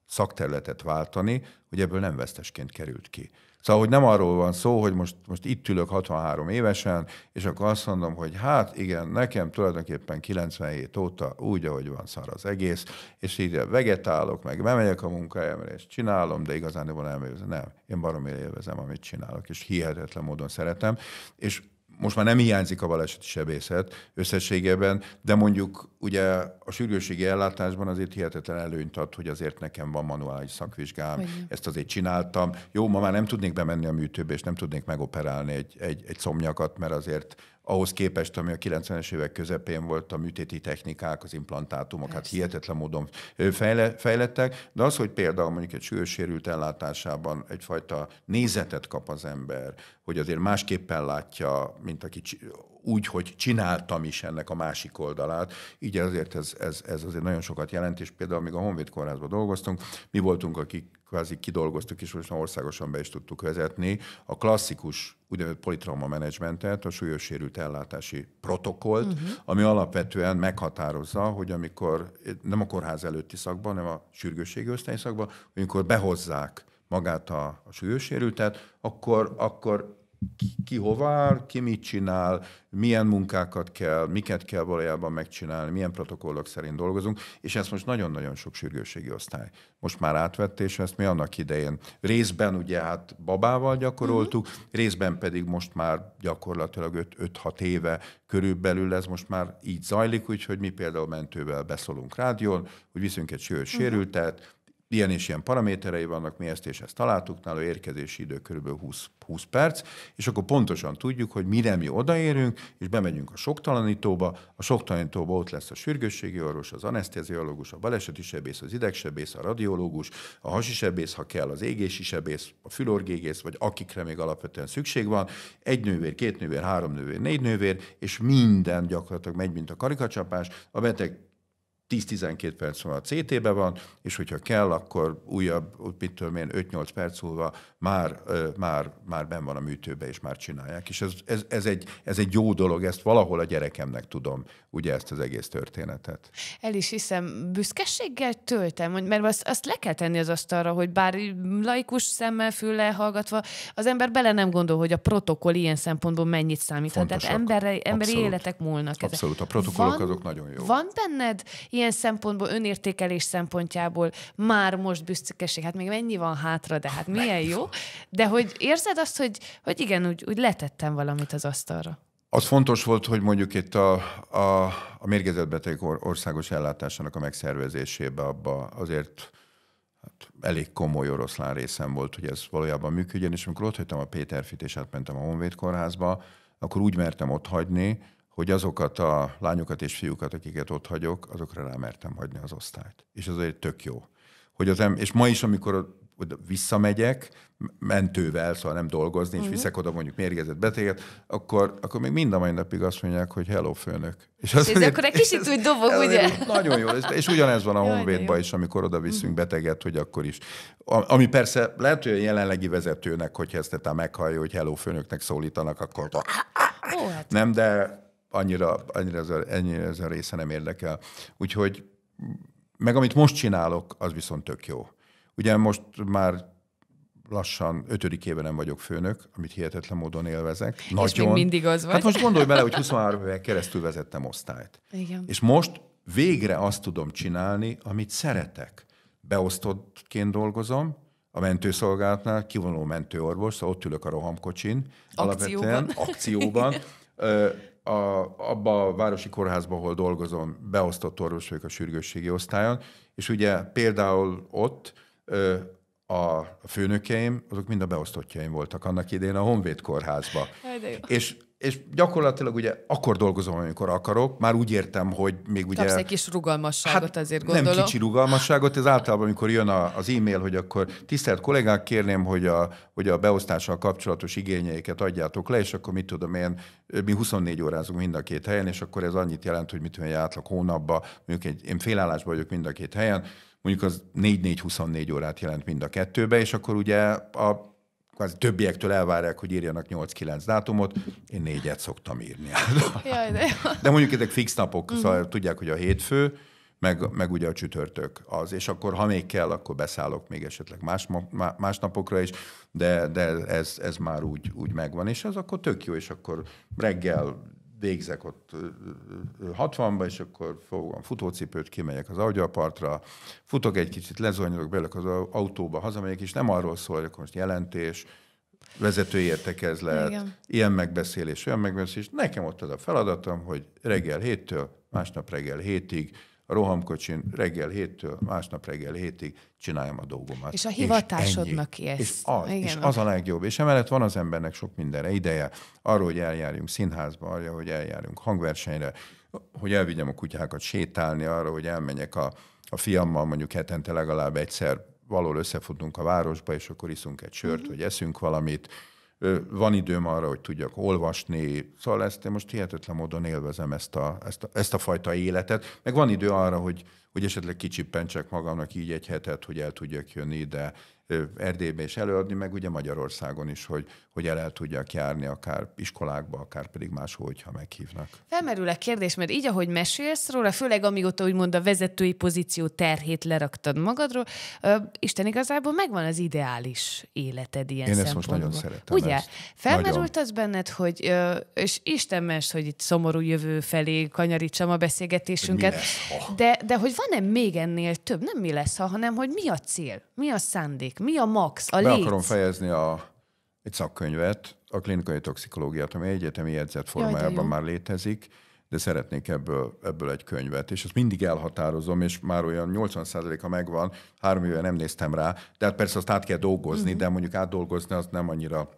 B: szakterületet váltani, hogy ebből nem vesztesként került ki. Szóval, hogy nem arról van szó, hogy most, most itt ülök 63 évesen, és akkor azt mondom, hogy hát igen, nekem tulajdonképpen 97 óta úgy, ahogy van szar az egész, és így vegetálok, meg bemegyek a munkahelyemre, és csinálom, de igazán nem elmélyezem. Nem, én baromira élvezem, amit csinálok, és hihetetlen módon szeretem, és most már nem hiányzik a baleseti sebészet összességében, de mondjuk ugye a sürgősségi ellátásban azért hihetetlen előnyt ad, hogy azért nekem van manuális szakvizsgám, Olyan. ezt azért csináltam. Jó, ma már nem tudnék bemenni a műtőbe, és nem tudnék megoperálni egy, egy, egy szomnyakat, mert azért ahhoz képest, ami a 90-es évek közepén volt, a műtéti technikák, az implantátumok, hát Persze. hát hihetetlen módon fejle, fejlettek, de az, hogy például mondjuk egy sűrűsérült ellátásában egyfajta nézetet kap az ember, hogy azért másképpen látja, mint aki úgy, hogy csináltam is ennek a másik oldalát. Így azért ez, ez, ez azért nagyon sokat jelent, és például, amíg a Honvéd Kórházban dolgoztunk, mi voltunk, akik kvázi kidolgoztuk, és most országosan be is tudtuk vezetni, a klasszikus úgynevezett politrauma menedzsmentet, a súlyos sérült ellátási protokolt, uh-huh. Mhm. ami alapvetően meghatározza, hogy amikor nem a kórház előtti szakban, hanem a sürgősségi osztály szakban, amikor behozzák magát a, a súlyos sérültet, akkor, akkor ki, ki hová, ki mit csinál, milyen munkákat kell, miket kell valójában megcsinálni, milyen protokollok szerint dolgozunk, és ezt most nagyon-nagyon sok sürgősségi osztály most már átvett, és ezt mi annak idején részben ugye hát babával gyakoroltuk, mm-hmm. részben pedig most már gyakorlatilag 5-6 éve körülbelül ez most már így zajlik, úgyhogy mi például mentővel beszólunk rádión, hogy viszünk egy sőt mhm. sérültet, mm-hmm ilyen és ilyen paraméterei vannak, mi ezt és ezt találtuk, nála érkezési idő kb. 20, 20 perc, és akkor pontosan tudjuk, hogy mire mi odaérünk, és bemegyünk a soktalanítóba, a soktalanítóba ott lesz a sürgősségi orvos, az anesteziológus, a baleseti sebész, az idegsebész, a radiológus, a sebész, ha kell, az égési sebész, a fülorgégész, vagy akikre még alapvetően szükség van, egy nővér, két nővér, három nővér, négy nővér, és minden gyakorlatilag megy, mint a karikacsapás, a beteg 10-12 perc múlva a CT-be van, és hogyha kell, akkor újabb, mit tudom én, 5-8 perc múlva már, már, már ben van a műtőbe, és már csinálják. És ez, ez, ez, egy, ez egy jó dolog, ezt valahol a gyerekemnek tudom, ugye ezt az egész történetet.
A: El is hiszem, büszkeséggel töltem, mert azt, azt le kell tenni az asztalra, hogy bár laikus szemmel, fülle hallgatva, az ember bele nem gondol, hogy a protokoll ilyen szempontból mennyit számít. Tehát emberi, emberi Abszolút. életek múlnak. Abszolút, a protokollok van, azok
B: nagyon jó. Van
A: benned ilyen ilyen szempontból, önértékelés szempontjából már most büszkeség, hát még mennyi van hátra, de hát milyen jó. De hogy érzed azt, hogy, hogy igen, úgy, úgy letettem valamit az asztalra?
B: Az fontos volt, hogy mondjuk itt a, a, a mérgezett beteg országos ellátásának a megszervezésébe abba azért hát elég komoly oroszlán részem volt, hogy ez valójában működjön, és amikor ott hagytam a Péterfit, és átmentem a Honvéd kórházba, akkor úgy mertem ott hagyni, hogy azokat a lányokat és fiúkat, akiket ott hagyok, azokra rámertem hagyni az osztályt. És azért tök jó. Hogy az em- és ma is, amikor oda visszamegyek, mentővel, szóval nem dolgozni, és mhm. viszek oda mondjuk mérgezett beteget, akkor, akkor még mind a mai napig azt mondják, hogy hello főnök. És az hogy akkor egy kicsit úgy dobog, ugye? Nagyon jó, és, és ugyanez van a Honvédban is, amikor oda viszünk mhm. beteget, hogy akkor is. Ami persze lehet, hogy a jelenlegi vezetőnek, hogyha ezt te meghallja, hogy hello főnöknek szólítanak, akkor Ó, hát. nem, de annyira, annyira ez, a, annyira ez a része nem érdekel. Úgyhogy meg amit most csinálok, az viszont tök jó. Ugye most már lassan ötödik éve nem vagyok főnök, amit hihetetlen módon élvezek. Nagyon. És még mindig az vagy. Hát most gondolj bele, hogy 23 éve keresztül vezettem osztályt. Igen. És most végre azt tudom csinálni, amit szeretek. Beosztottként dolgozom, a mentőszolgálatnál, kivonuló mentőorvos, szóval ott ülök a rohamkocsin. Akcióban. Alapvetően akcióban. a, abba a városi kórházban, ahol dolgozom, beosztott orvos vagyok a sürgősségi osztályon, és ugye például ott ö, a főnökeim, azok mind a beosztottjaim voltak annak idén a Honvéd kórházba. és és gyakorlatilag ugye akkor dolgozom, amikor akarok. Már úgy értem, hogy még ugye... Kapsz egy
A: kis rugalmasságot hát, azért gondolom. Nem kicsi
B: rugalmasságot, ez általában, amikor jön a, az e-mail, hogy akkor tisztelt kollégák, kérném, hogy a, hogy a beosztással kapcsolatos igényeiket adjátok le, és akkor mit tudom én, mi 24 órázunk mind a két helyen, és akkor ez annyit jelent, hogy mit tudom én, átlag hónapban, mondjuk egy, én félállásban vagyok mind a két helyen, mondjuk az 4-4-24 órát jelent mind a kettőbe, és akkor ugye a az többiektől elvárják, hogy írjanak 8-9 dátumot, én négyet szoktam írni. Jaj, de, de mondjuk ezek fix napok, mm. szóval tudják, hogy a hétfő, meg, meg ugye a csütörtök az, és akkor ha még kell, akkor beszállok még esetleg más, más napokra is, de, de ez, ez már úgy, úgy megvan, és ez akkor tök jó, és akkor reggel végzek ott 60 ban és akkor fogom futócipőt, kimegyek az agyapartra, futok egy kicsit, lezonyolok, bele az autóba, hazamegyek, és nem arról szól, hogy akkor most jelentés, vezetői értekezlet, Igen. ilyen megbeszélés, olyan megbeszélés. Nekem ott az a feladatom, hogy reggel héttől másnap reggel hétig a rohamkocsin reggel héttől, másnap reggel hétig csináljam a dolgomat. És a hivatásodnak és És az, Igen, és az a legjobb. És emellett van az embernek sok mindenre ideje, arról, hogy eljárjunk színházba, arra, hogy eljárjunk hangversenyre, hogy elvigyem a kutyákat sétálni, arra, hogy elmenjek a, a fiammal mondjuk hetente legalább egyszer való összefutunk a városba, és akkor iszunk egy sört, uh-huh. vagy eszünk valamit, van időm arra, hogy tudjak olvasni, szóval ezt én most hihetetlen módon élvezem ezt a, ezt a, ezt a fajta életet, meg van idő arra, hogy, hogy esetleg kicsippentsek magamnak így egy hetet, hogy el tudjak jönni ide, Erdélyben is előadni, meg ugye Magyarországon is, hogy, hogy el, el tudjak járni akár iskolákba, akár pedig máshol, hogyha meghívnak.
A: Felmerül a kérdés, mert így, ahogy mesélsz róla, főleg amióta úgymond a vezetői pozíció terhét leraktad magadról, ö, Isten igazából megvan az ideális életed ilyen Én ezt most nagyon szeretem. Ugye? Ezt. Felmerült nagyon. az benned, hogy, ö, és Isten ments, hogy itt szomorú jövő felé kanyarítsam a beszélgetésünket, lesz, de, de hogy van-e még ennél több? Nem mi lesz, ha, hanem hogy mi a cél, mi a szándék, mi a max? A Be létsz? akarom
B: fejezni a, egy szakkönyvet, a klinikai toxikológiát, ami egyetemi jegyzet formájában már létezik, de szeretnék ebből, ebből egy könyvet, és azt mindig elhatározom, és már olyan 80%-a megvan, három éve nem néztem rá, de hát persze azt át kell dolgozni, uh-huh. de mondjuk átdolgozni az nem annyira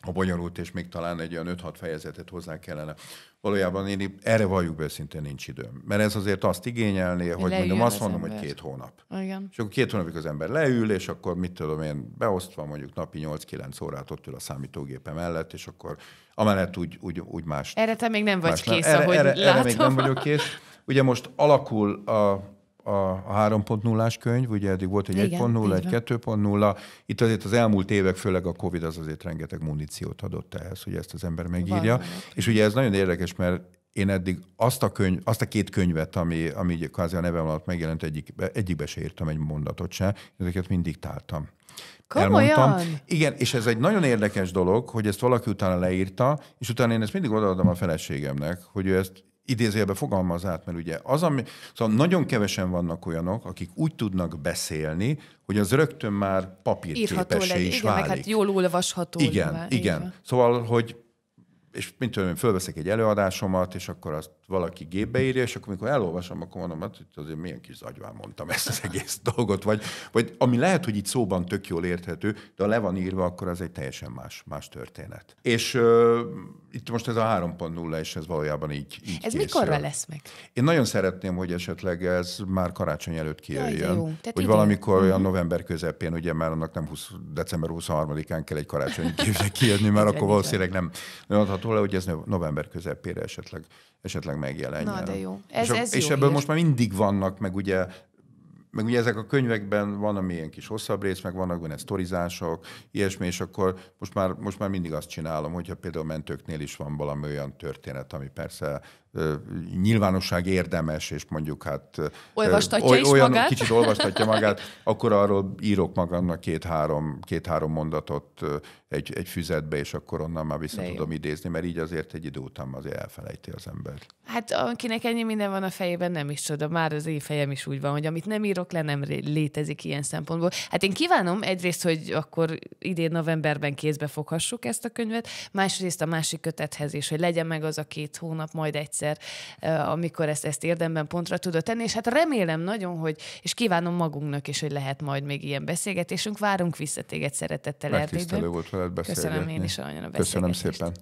B: a bonyolult, és még talán egy olyan 5-6 fejezetet hozzá kellene valójában én erre valljuk be, szinte nincs időm. Mert ez azért azt igényelné, hogy mondom, azt az mondom, ember. hogy két hónap. Igen. És akkor két hónapig az ember leül, és akkor mit tudom én, beosztva mondjuk napi 8-9 órát ott ül a számítógépe mellett, és akkor amellett úgy, úgy, úgy más. Erre te még nem vagy kész, nem. Erre, ahogy erre, látom. erre még nem vagyok kész. Ugye most alakul a a, a 3.0-ás könyv, ugye eddig volt egy 1.0, egy 2.0, itt azért az elmúlt évek, főleg a Covid az azért rengeteg muníciót adott ehhez, hogy ezt az ember megírja. Valami. és ugye ez nagyon érdekes, mert én eddig azt a, könyv, azt a két könyvet, ami, ami kvázi a nevem alatt megjelent, egyik, egyikbe se írtam egy mondatot se, ezeket mindig táltam. Komolyan? Elmondtam. Igen, és ez egy nagyon érdekes dolog, hogy ezt valaki utána leírta, és utána én ezt mindig odaadom a feleségemnek, hogy ő ezt idézőjelben fogalmaz át, mert ugye az, ami, szóval nagyon kevesen vannak olyanok, akik úgy tudnak beszélni, hogy az rögtön már papírképessé is igen, válik. Meg hát
A: jól olvasható. Igen, nyilván, igen. igen.
B: Szóval, hogy és mint tudom, fölveszek egy előadásomat, és akkor azt valaki gépbe írja, és akkor amikor elolvasom, akkor mondom, hát hogy azért milyen kis zagyván mondtam ezt az egész dolgot, vagy, vagy ami lehet, hogy itt szóban tök jól érthető, de ha le van írva, akkor az egy teljesen más, más történet. És ö, itt most ez a 3.0, és ez valójában így, így Ez készül. mikorra lesz meg? Én nagyon szeretném, hogy esetleg ez már karácsony előtt kijöjjön. hogy ide. valamikor olyan mhm. november közepén, ugye már annak nem 20, december 23-án kell egy karácsony kijönni, mert akkor valószínűleg nem, nem adható le, hogy ez november közepére esetleg, esetleg megjelenjen. Na de jó. Ez, és, ez és jó ebből hír. most már mindig vannak, meg ugye meg ugye ezek a könyvekben van, ami ilyen kis hosszabb rész, meg vannak benne sztorizások, ilyesmi, és akkor most már, most már mindig azt csinálom, hogyha például mentőknél is van valami olyan történet, ami persze nyilvánosság érdemes, és mondjuk hát... Olvastatja oly, is olyan magát? Kicsit olvastatja magát, akkor arról írok magamnak két-három két, három mondatot egy, egy füzetbe, és akkor onnan már vissza tudom idézni, mert így azért egy idő után azért elfelejti az ember.
A: Hát akinek ennyi minden van a fejében, nem is csoda. Már az én fejem is úgy van, hogy amit nem írok le, nem létezik ilyen szempontból. Hát én kívánom egyrészt, hogy akkor idén novemberben kézbe foghassuk ezt a könyvet, másrészt a másik kötethez is, hogy legyen meg az a két hónap, majd egy egyszer, amikor ezt, ezt érdemben pontra tudod tenni, és hát remélem nagyon, hogy, és kívánom magunknak is, hogy lehet majd még ilyen beszélgetésünk. Várunk vissza téged szeretettel, Erdélyben. volt
B: veled beszélgetni. Köszönöm én is olyan a Köszönöm szépen.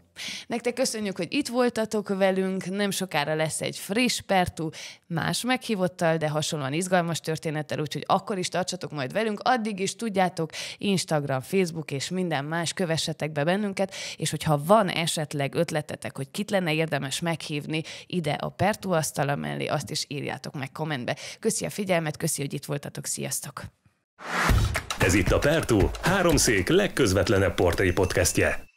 A: Nektek köszönjük, hogy itt voltatok velünk. Nem sokára lesz egy friss pertú, más meghívottal, de hasonlóan izgalmas történettel, úgyhogy akkor is tartsatok majd velünk. Addig is tudjátok, Instagram, Facebook és minden más, kövessetek be bennünket, és hogyha van esetleg ötletetek, hogy kit lenne érdemes meghívni, ide a Pertu asztala mellé, azt is írjátok meg kommentbe. Köszi a figyelmet, köszi, hogy itt voltatok, sziasztok! Ez itt a Pertu, háromszék legközvetlenebb portai podcastje.